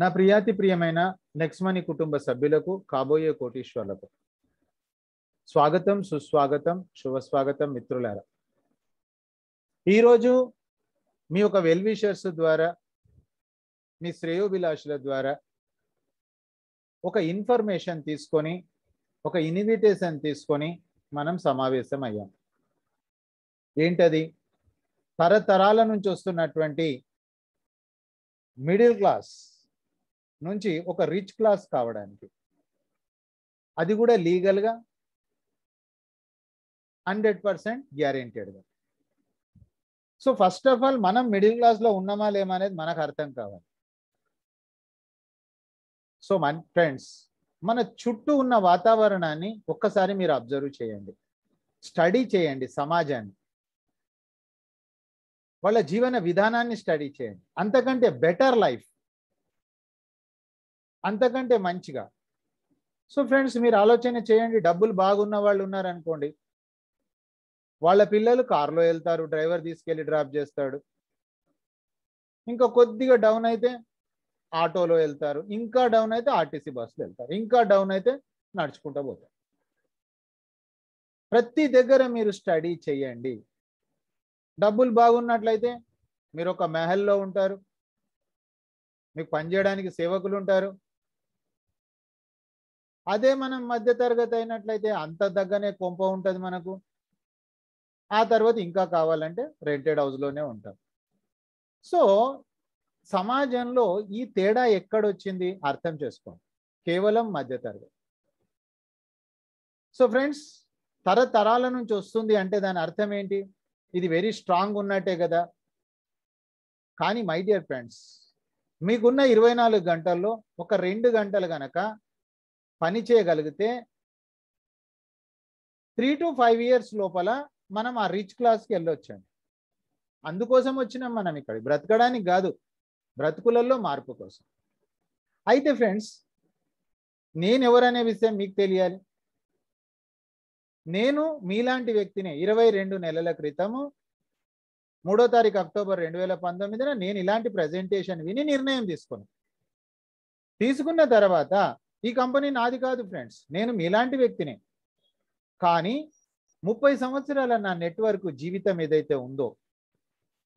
నా ప్రియాతి ప్రియమైన నెక్స్మని కుటుంబ సభ్యులకు కాబోయే కోటీశ్వర్లకు స్వాగతం సుస్వాగతం శుభస్వాగతం మిత్రులారా ఈరోజు మీ యొక్క వెల్విషర్స్ ద్వారా మీ శ్రేయోభిలాషుల ద్వారా ఒక ఇన్ఫర్మేషన్ తీసుకొని ఒక ఇన్విటేషన్ తీసుకొని మనం సమావేశం అయ్యాం ఏంటది తరతరాల నుంచి వస్తున్నటువంటి మిడిల్ క్లాస్ నుంచి ఒక రిచ్ క్లాస్ కావడానికి అది కూడా లీగల్గా హండ్రెడ్ పర్సెంట్ గ్యారెంటీడ్గా సో ఫస్ట్ ఆఫ్ ఆల్ మనం మిడిల్ క్లాస్లో ఉన్నామా లేమా అనేది మనకు అర్థం కావాలి సో మన ఫ్రెండ్స్ మన చుట్టూ ఉన్న వాతావరణాన్ని ఒక్కసారి మీరు అబ్జర్వ్ చేయండి స్టడీ చేయండి సమాజాన్ని వాళ్ళ జీవన విధానాన్ని స్టడీ చేయండి అంతకంటే బెటర్ లైఫ్ అంతకంటే మంచిగా సో ఫ్రెండ్స్ మీరు ఆలోచన చేయండి డబ్బులు బాగున్న వాళ్ళు ఉన్నారనుకోండి వాళ్ళ పిల్లలు కారులో వెళ్తారు డ్రైవర్ తీసుకెళ్ళి డ్రాప్ చేస్తాడు ఇంకా కొద్దిగా డౌన్ అయితే ఆటోలో వెళ్తారు ఇంకా డౌన్ అయితే ఆర్టీసీ బస్సులో వెళ్తారు ఇంకా డౌన్ అయితే నడుచుకుంటూ పోతారు ప్రతి దగ్గర మీరు స్టడీ చేయండి డబ్బులు బాగున్నట్లయితే మీరు ఒక మెహల్లో ఉంటారు మీకు పనిచేయడానికి సేవకులు ఉంటారు అదే మనం మధ్య తరగతి అయినట్లయితే అంత దగ్గనే కొంప ఉంటుంది మనకు ఆ తర్వాత ఇంకా కావాలంటే రెంటెడ్ హౌస్లోనే ఉంటాం సో సమాజంలో ఈ తేడా ఎక్కడొచ్చింది అర్థం చేసుకోండి కేవలం మధ్యతరగతి సో ఫ్రెండ్స్ తరతరాల నుంచి వస్తుంది అంటే దాని అర్థం ఏంటి ఇది వెరీ స్ట్రాంగ్ ఉన్నట్టే కదా కానీ మై డియర్ ఫ్రెండ్స్ మీకున్న ఇరవై నాలుగు గంటల్లో ఒక రెండు గంటలు కనుక పని చేయగలిగితే త్రీ టు ఫైవ్ ఇయర్స్ లోపల మనం ఆ రిచ్ క్లాస్కి వెళ్ళొచ్చండి అందుకోసం వచ్చినాం మనం ఇక్కడ బ్రతకడానికి కాదు బ్రతుకులలో మార్పు కోసం అయితే ఫ్రెండ్స్ నేను ఎవరనే విషయం మీకు తెలియాలి నేను మీలాంటి వ్యక్తిని ఇరవై రెండు నెలల క్రితము మూడో తారీఖు అక్టోబర్ రెండు వేల పంతొమ్మిదిన నేను ఇలాంటి ప్రజెంటేషన్ విని నిర్ణయం తీసుకున్నాను తీసుకున్న తర్వాత ఈ కంపెనీ నాది కాదు ఫ్రెండ్స్ నేను మీలాంటి వ్యక్తినే కానీ ముప్పై సంవత్సరాల నా నెట్వర్క్ జీవితం ఏదైతే ఉందో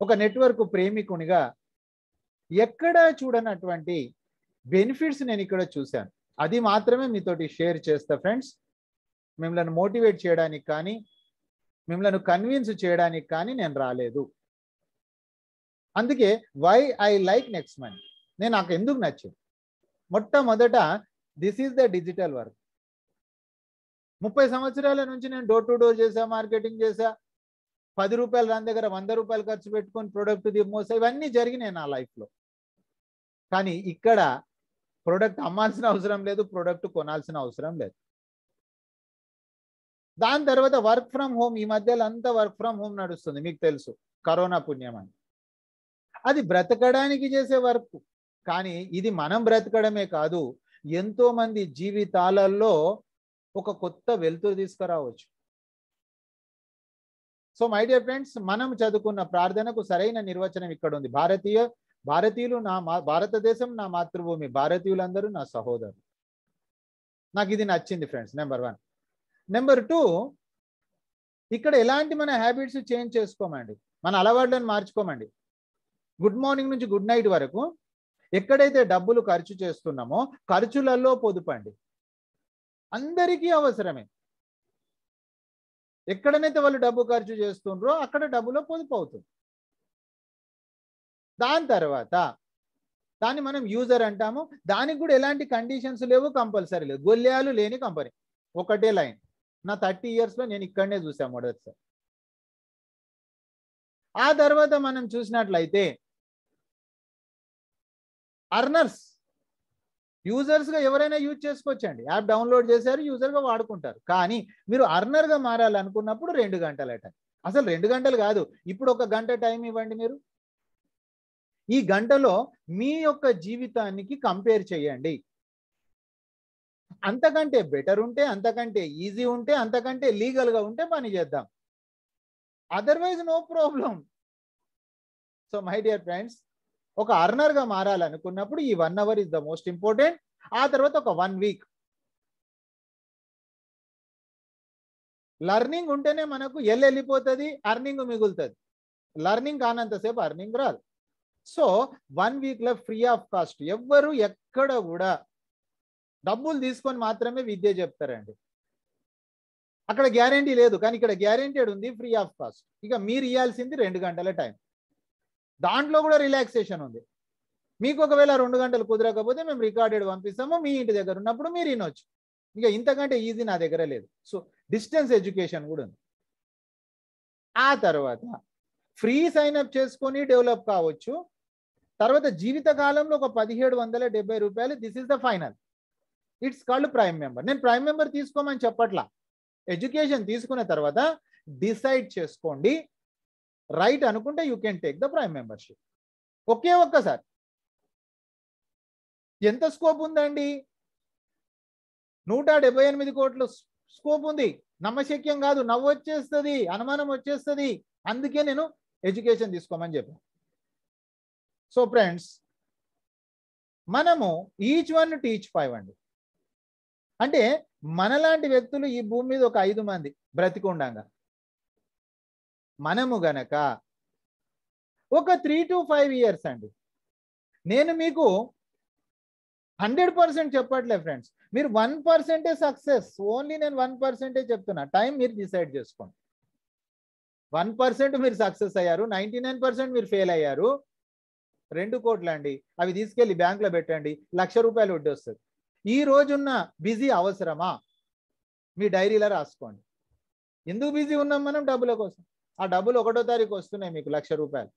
ఒక నెట్వర్క్ ప్రేమికునిగా ఎక్కడా చూడనటువంటి బెనిఫిట్స్ నేను ఇక్కడ చూశాను అది మాత్రమే మీతోటి షేర్ చేస్తా ఫ్రెండ్స్ మిమ్మల్ని మోటివేట్ చేయడానికి కానీ మిమ్మల్ని కన్విన్స్ చేయడానికి కానీ నేను రాలేదు అందుకే why I like next month నేను నాకు ఎందుకు నచ్చింది మొట్టమొదట this is the digital work ముప్పై సంవత్సరాల నుంచి నేను డోర్ టు డోర్ చేసా మార్కెటింగ్ చేసా పది రూపాయలు దాని దగ్గర వంద రూపాయలు ఖర్చు పెట్టుకొని ప్రొడక్ట్ మోసా ఇవన్నీ జరిగినాయి నా లైఫ్లో కానీ ఇక్కడ ప్రొడక్ట్ అమ్మాల్సిన అవసరం లేదు ప్రొడక్ట్ కొనాల్సిన అవసరం లేదు దాని తర్వాత వర్క్ ఫ్రమ్ హోమ్ ఈ మధ్యలో అంతా వర్క్ ఫ్రమ్ హోమ్ నడుస్తుంది మీకు తెలుసు కరోనా పుణ్యం అని అది బ్రతకడానికి చేసే వర్క్ కానీ ఇది మనం బ్రతకడమే కాదు ఎంతోమంది జీవితాలలో ఒక కొత్త వెలుతురు తీసుకురావచ్చు సో మై డియర్ ఫ్రెండ్స్ మనం చదువుకున్న ప్రార్థనకు సరైన నిర్వచనం ఇక్కడ ఉంది భారతీయ భారతీయులు నా భారతదేశం నా మాతృభూమి భారతీయులందరూ నా సహోదరు నాకు ఇది నచ్చింది friends number one number two ఇక్కడ ఎలాంటి మన హ్యాబిట్స్ చేంజ్ చేసుకోమండి మన అలవాట్లను మార్చుకోమండి గుడ్ మార్నింగ్ నుంచి గుడ్ నైట్ వరకు ఎక్కడైతే డబ్బులు ఖర్చు చేస్తున్నామో ఖర్చులలో పొదుపండి అందరికీ అవసరమే ఎక్కడనైతే వాళ్ళు డబ్బు ఖర్చు చేస్తుండ్రో అక్కడ డబ్బులో పొదుపు అవుతుంది దాని తర్వాత దాన్ని మనం యూజర్ అంటాము దానికి కూడా ఎలాంటి కండిషన్స్ లేవు కంపల్సరీ లేవు గొల్లాలు లేని కంపెనీ ఒకటే లైన్ నా థర్టీ ఇయర్స్లో నేను ఇక్కడనే చూసాను మొదటిసారి ఆ తర్వాత మనం చూసినట్లయితే అర్నర్స్ యూజర్స్గా ఎవరైనా యూజ్ చేసుకోవచ్చండి యాప్ డౌన్లోడ్ చేశారు యూజర్గా వాడుకుంటారు కానీ మీరు అర్నర్గా మారాలనుకున్నప్పుడు రెండు గంటల టైం అసలు రెండు గంటలు కాదు ఇప్పుడు ఒక గంట టైం ఇవ్వండి మీరు ఈ గంటలో మీ యొక్క జీవితానికి కంపేర్ చేయండి అంతకంటే బెటర్ ఉంటే అంతకంటే ఈజీ ఉంటే అంతకంటే లీగల్గా ఉంటే పని చేద్దాం otherwise no problem so my dear friends ఒక అర్నర్గా మారాలనుకున్నప్పుడు ఈ one hour is the most important ఆ తర్వాత ఒక వన్ వీక్ లర్నింగ్ ఉంటేనే మనకు ఎల్ వెళ్ళిపోతుంది అర్నింగ్ మిగులుతుంది లర్నింగ్ కానంతసేపు అర్నింగ్ రాదు సో వన్ వీక్లో ఫ్రీ ఆఫ్ కాస్ట్ ఎవ్వరు ఎక్కడ కూడా డబ్బులు తీసుకొని మాత్రమే విద్య చెప్తారండి అక్కడ గ్యారంటీ లేదు కానీ ఇక్కడ గ్యారంటీడ్ ఉంది ఫ్రీ ఆఫ్ కాస్ట్ ఇక మీరు ఇవ్వాల్సింది రెండు గంటల టైం దాంట్లో కూడా రిలాక్సేషన్ ఉంది మీకు ఒకవేళ రెండు గంటలు కుదరకపోతే మేము రికార్డెడ్ పంపిస్తాము మీ ఇంటి దగ్గర ఉన్నప్పుడు మీరు వినొచ్చు ఇక ఇంతకంటే ఈజీ నా దగ్గర లేదు సో డిస్టెన్స్ ఎడ్యుకేషన్ కూడా ఉంది ఆ తర్వాత ఫ్రీ సైన్ అప్ చేసుకొని డెవలప్ కావచ్చు తర్వాత జీవిత కాలంలో ఒక పదిహేడు వందల డెబ్బై రూపాయలు this is the final it's called prime member నేను ప్రైమ్ మెంబర్ తీసుకోమని చెప్పట్లా ఎడ్యుకేషన్ తీసుకున్న తర్వాత డిసైడ్ చేసుకోండి రైట్ అనుకుంటే you can take the prime membership ఒకే ఒక్కసారి ఎంత స్కోప్ ఉందండి నూట డెబ్బై ఎనిమిది కోట్ల స్కోప్ ఉంది నమ్మశక్యం కాదు నవ్వు వచ్చేస్తుంది అనుమానం వచ్చేస్తుంది అందుకే నేను ఎడ్యుకేషన్ తీసుకోమని చెప్పాను సో ఫ్రెండ్స్ మనము ఈచ్ వన్ టీచ్ ఫైవ్ అండి అంటే మనలాంటి వ్యక్తులు ఈ భూమి మీద ఒక ఐదు మంది బ్రతికుండగా మనము గనక ఒక త్రీ టు ఫైవ్ ఇయర్స్ అండి నేను మీకు హండ్రెడ్ పర్సెంట్ చెప్పట్లే ఫ్రెండ్స్ మీరు వన్ పర్సెంటే సక్సెస్ ఓన్లీ నేను వన్ పర్సెంటే చెప్తున్నా టైం మీరు డిసైడ్ చేసుకోండి వన్ పర్సెంట్ మీరు సక్సెస్ అయ్యారు నైంటీ నైన్ పర్సెంట్ మీరు ఫెయిల్ అయ్యారు రెండు కోట్లు అండి అవి తీసుకెళ్లి బ్యాంకులో పెట్టండి లక్ష రూపాయలు వడ్డీ వస్తుంది ఈ రోజున్న బిజీ అవసరమా మీ డైరీలో రాసుకోండి ఎందుకు బిజీ ఉన్నాం మనం డబ్బుల కోసం ఆ డబ్బులు ఒకటో తారీఖు వస్తున్నాయి మీకు లక్ష రూపాయలు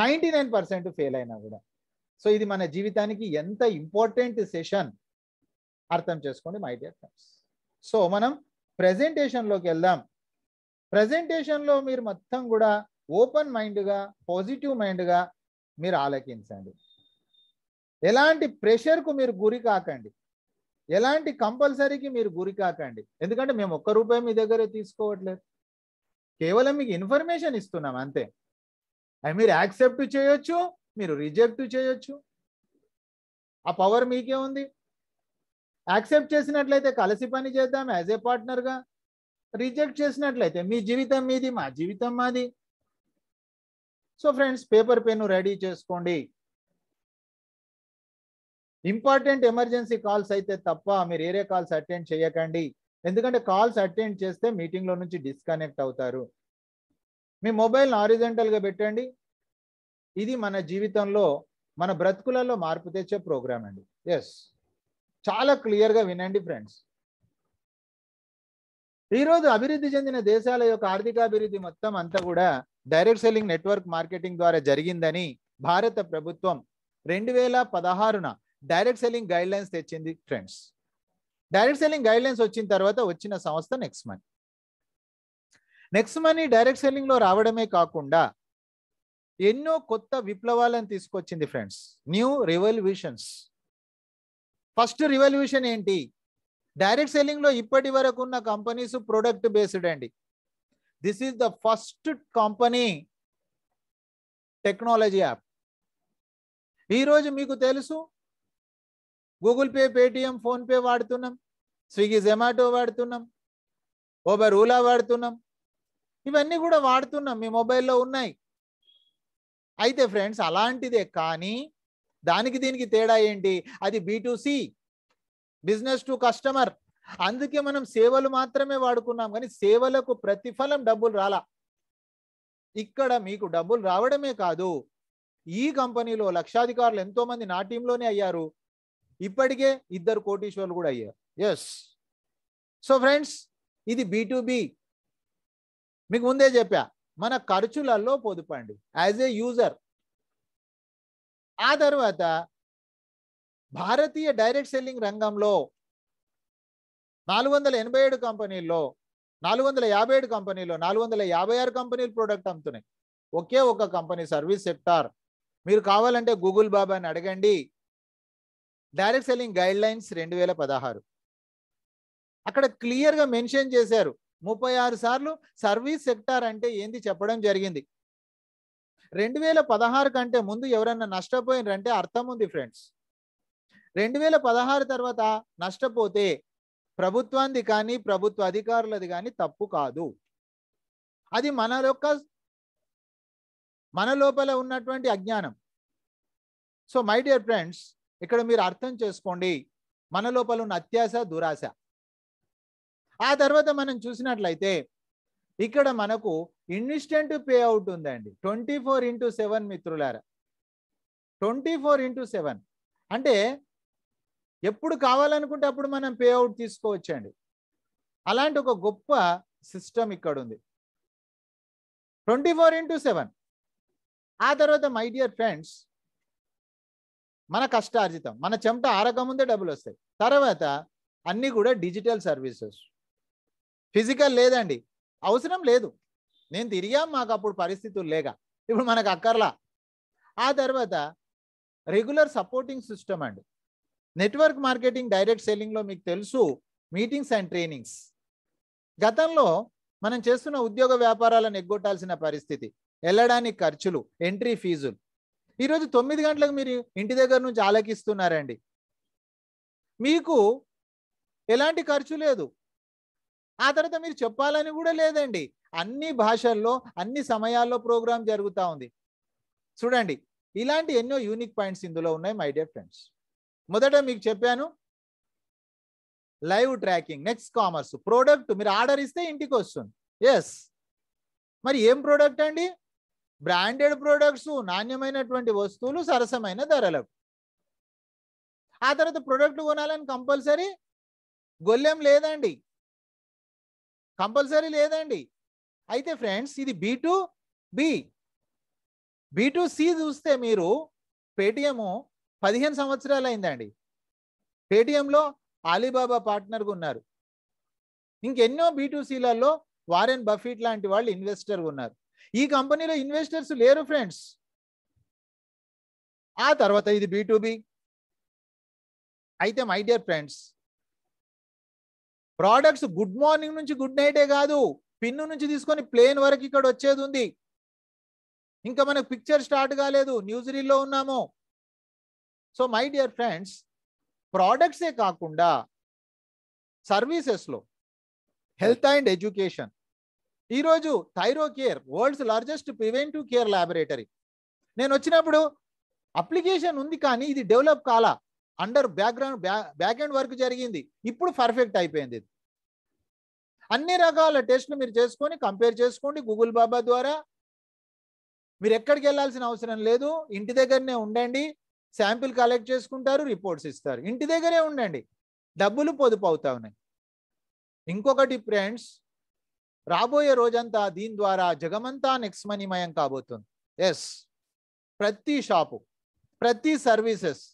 నైంటీ నైన్ పర్సెంట్ ఫెయిల్ అయినా కూడా సో ఇది మన జీవితానికి ఎంత ఇంపార్టెంట్ సెషన్ అర్థం చేసుకోండి మై డియర్ ఫ్రెండ్స్ సో మనం ప్రజెంటేషన్లోకి వెళ్దాం ప్రజెంటేషన్లో మీరు మొత్తం కూడా ఓపెన్ మైండ్గా పాజిటివ్ మైండ్గా మీరు ఆలోకించండి ఎలాంటి ప్రెషర్కు మీరు గురి కాకండి ఎలాంటి కంపల్సరీకి మీరు గురి కాకండి ఎందుకంటే మేము ఒక్క రూపాయి మీ దగ్గరే తీసుకోవట్లేదు కేవలం మీకు ఇన్ఫర్మేషన్ ఇస్తున్నాం అంతే అవి మీరు యాక్సెప్ట్ చేయొచ్చు మీరు రిజెక్ట్ చేయొచ్చు ఆ పవర్ మీకే ఉంది యాక్సెప్ట్ చేసినట్లయితే కలిసి పని చేద్దాం యాజ్ ఏ పార్ట్నర్గా రిజెక్ట్ చేసినట్లయితే మీ జీవితం మీది మా జీవితం మాది so friends paper pen ready చేసుకోండి ఇంపార్టెంట్ ఎమర్జెన్సీ కాల్స్ అయితే తప్ప మీరు ఏరే కాల్స్ అటెండ్ చేయకండి ఎందుకంటే కాల్స్ అటెండ్ చేస్తే మీటింగ్లో నుంచి డిస్కనెక్ట్ అవుతారు మీ మొబైల్ ఆరిజెంటల్గా పెట్టండి ఇది మన జీవితంలో మన బ్రతుకులలో మార్పు తెచ్చే ప్రోగ్రామ్ అండి ఎస్ చాలా క్లియర్గా వినండి ఫ్రెండ్స్ ఈరోజు అభివృద్ధి చెందిన దేశాల యొక్క ఆర్థికాభివృద్ధి మొత్తం అంతా కూడా డైరెక్ట్ సెల్లింగ్ నెట్వర్క్ మార్కెటింగ్ ద్వారా జరిగిందని భారత ప్రభుత్వం రెండు వేల పదహారున డైరెక్ట్ సెల్లింగ్ గైడ్ లైన్స్ తెచ్చింది friends direct selling guidelines వచ్చిన తర్వాత వచ్చిన సంస్థ నెక్స్ట్ మనీ నెక్స్ట్ మనీ డైరెక్ట్ సెల్లింగ్లో రావడమే కాకుండా ఎన్నో కొత్త విప్లవాలను తీసుకొచ్చింది friends new revolutions first revolution ఏంటి డైరెక్ట్ సెల్లింగ్లో ఇప్పటి వరకు ఉన్న కంపెనీస్ ప్రొడక్ట్ బేస్డ్ అండి this is the first company technology app ఈరోజు మీకు తెలుసు గూగుల్ పే పేటిఎం ఫోన్పే వాడుతున్నాం స్విగ్గీ జొమాటో వాడుతున్నాం ఓబర్ ఊలా వాడుతున్నాం ఇవన్నీ కూడా వాడుతున్నాం మీ మొబైల్లో ఉన్నాయి అయితే ఫ్రెండ్స్ అలాంటిదే కానీ దానికి దీనికి తేడా ఏంటి అది B C business to customer అందుకే మనం సేవలు మాత్రమే వాడుకున్నాం కానీ సేవలకు ప్రతిఫలం డబ్బులు రాలా ఇక్కడ మీకు డబ్బులు రావడమే కాదు ఈ కంపెనీలో లక్షాధికారులు ఎంతోమంది నా టీంలోనే అయ్యారు ఇప్పటికే ఇద్దరు కోటీశ్వర్లు కూడా అయ్యారు ఎస్ సో ఫ్రెండ్స్ ఇది బి మీకు ముందే చెప్పా మన ఖర్చులలో పొదుపండి యాజ్ ఏ యూజర్ ఆ తర్వాత భారతీయ డైరెక్ట్ సెల్లింగ్ రంగంలో నాలుగు వందల ఎనభై ఏడు కంపెనీల్లో నాలుగు వందల యాభై ఏడు కంపెనీల్లో నాలుగు వందల యాభై ఆరు కంపెనీలు ప్రోడక్ట్ అమ్ముతున్నాయి ఒకే ఒక కంపెనీ సర్వీస్ సెక్టార్ మీరు కావాలంటే గూగుల్ బాబాని అడగండి డైరెక్ట్ సెల్లింగ్ గైడ్ లైన్స్ రెండు వేల పదహారు అక్కడ క్లియర్గా మెన్షన్ చేశారు ముప్పై ఆరు సార్లు సర్వీస్ సెక్టార్ అంటే ఏంది చెప్పడం జరిగింది రెండు వేల పదహారు కంటే ముందు ఎవరన్నా నష్టపోయినరంటే అర్థం ఉంది ఫ్రెండ్స్ రెండు వేల పదహారు తర్వాత నష్టపోతే ప్రభుత్వాన్ని కానీ ప్రభుత్వ అధికారులది కానీ తప్పు కాదు అది మన యొక్క మన లోపల ఉన్నటువంటి అజ్ఞానం సో మై డియర్ ఫ్రెండ్స్ ఇక్కడ మీరు అర్థం చేసుకోండి మన లోపల ఉన్న అత్యాశ దురాశ ఆ తర్వాత మనం చూసినట్లయితే ఇక్కడ మనకు ఇన్స్టెంట్ పే అవుట్ ఉందండి ట్వంటీ ఫోర్ ఇంటూ సెవెన్ మిత్రులారా ట్వంటీ ఫోర్ ఇంటూ సెవెన్ అంటే ఎప్పుడు కావాలనుకుంటే అప్పుడు మనం పే అవుట్ తీసుకోవచ్చండి అలాంటి ఒక గొప్ప సిస్టమ్ ఇక్కడ ఉంది ట్వంటీ ఫోర్ ఇంటూ సెవెన్ ఆ తర్వాత మై డియర్ ఫ్రెండ్స్ మన కష్టార్జితం మన చెమట ఆరకముందే డబ్బులు వస్తాయి తర్వాత అన్నీ కూడా డిజిటల్ సర్వీసెస్ ఫిజికల్ లేదండి అవసరం లేదు నేను తిరిగా మాకు అప్పుడు పరిస్థితులు లేక ఇప్పుడు మనకు అక్కర్లా ఆ తర్వాత రెగ్యులర్ సపోర్టింగ్ సిస్టమ్ అండి నెట్వర్క్ మార్కెటింగ్ డైరెక్ట్ సెల్లింగ్లో మీకు తెలుసు మీటింగ్స్ అండ్ ట్రైనింగ్స్ గతంలో మనం చేస్తున్న ఉద్యోగ వ్యాపారాలను ఎగ్గొట్టాల్సిన పరిస్థితి వెళ్ళడానికి ఖర్చులు ఎంట్రీ ఫీజులు ఈరోజు తొమ్మిది గంటలకు మీరు ఇంటి దగ్గర నుంచి ఆలకిస్తున్నారండి మీకు ఎలాంటి ఖర్చు లేదు ఆ తర్వాత మీరు చెప్పాలని కూడా లేదండి అన్ని భాషల్లో అన్ని సమయాల్లో ప్రోగ్రామ్ జరుగుతూ ఉంది చూడండి ఇలాంటి ఎన్నో యూనిక్ పాయింట్స్ ఇందులో ఉన్నాయి మై డియర్ ఫ్రెండ్స్ మొదట మీకు చెప్పాను live tracking next commerce product మీరు ఆర్డర్ ఇస్తే ఇంటికి వస్తుంది ఎస్ మరి ఏం ప్రోడక్ట్ అండి బ్రాండెడ్ ప్రోడక్ట్స్ నాణ్యమైనటువంటి వస్తువులు సరసమైన ధరలకు ఆ తర్వాత ప్రోడక్ట్ కొనాలని కంపల్సరీ గొల్లెం లేదండి కంపల్సరీ లేదండి అయితే ఫ్రెండ్స్ ఇది B to B B to C చూస్తే మీరు పేటిఎం పదిహేను సంవత్సరాలు అయిందండి పేటిఎంలో అలీబాబా పార్ట్నర్గా ఉన్నారు ఇంకెన్నో సిలలో వారెన్ బఫీట్ లాంటి వాళ్ళు ఇన్వెస్టర్ ఉన్నారు ఈ కంపెనీలో ఇన్వెస్టర్స్ లేరు ఫ్రెండ్స్ ఆ తర్వాత ఇది బీటూబీ అయితే my dear friends products good morning నుంచి గుడ్ నైటే కాదు పిన్ను నుంచి తీసుకొని ప్లేన్ వరకు ఇక్కడ వచ్చేది ఉంది ఇంకా మనకు పిక్చర్ స్టార్ట్ కాలేదు న్యూ రీల్లో ఉన్నాము సో మై డియర్ ఫ్రెండ్స్ ప్రోడక్ట్సే కాకుండా సర్వీసెస్లో హెల్త్ అండ్ ఎడ్యుకేషన్ ఈరోజు Thyrocare world's largest preventive care laboratory నేను వచ్చినప్పుడు అప్లికేషన్ ఉంది కానీ ఇది డెవలప్ కాలా under background back end work జరిగింది ఇప్పుడు పర్ఫెక్ట్ అయిపోయింది ఇది అన్ని రకాల టెస్ట్లు మీరు చేసుకొని కంపేర్ చేసుకోండి గూగుల్ బాబా ద్వారా మీరు ఎక్కడికి వెళ్ళాల్సిన అవసరం లేదు ఇంటి దగ్గరనే ఉండండి శాంపిల్ కలెక్ట్ చేసుకుంటారు రిపోర్ట్స్ ఇస్తారు ఇంటి దగ్గరే ఉండండి డబ్బులు పొదుపు అవుతా ఉన్నాయి ఇంకొకటి ఫ్రెండ్స్ రాబోయే రోజంతా దీని ద్వారా జగమంతా నెక్స్ట్ మనీమయం కాబోతుంది ఎస్ ప్రతి షాపు ప్రతి సర్వీసెస్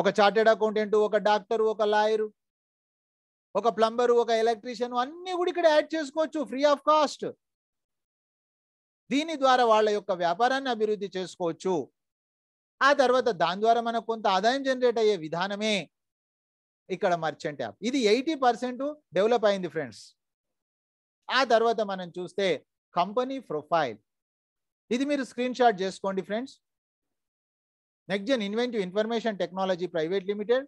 ఒక చార్టెడ్ అకౌంటెంట్ ఒక డాక్టర్ ఒక లాయరు ఒక ప్లంబరు ఒక ఎలక్ట్రీషియన్ అన్ని కూడా ఇక్కడ యాడ్ చేసుకోవచ్చు ఫ్రీ ఆఫ్ కాస్ట్ దీని ద్వారా వాళ్ళ యొక్క వ్యాపారాన్ని అభివృద్ధి చేసుకోవచ్చు ఆ తర్వాత దాని ద్వారా మనకు కొంత ఆదాయం జనరేట్ అయ్యే విధానమే ఇక్కడ మర్చెంట్ యాప్ ఇది ఎయిటీ పర్సెంట్ డెవలప్ అయింది ఫ్రెండ్స్ ఆ తర్వాత మనం చూస్తే కంపెనీ ప్రొఫైల్ ఇది మీరు స్క్రీన్ షాట్ చేసుకోండి friends next gen inventive information technology private limited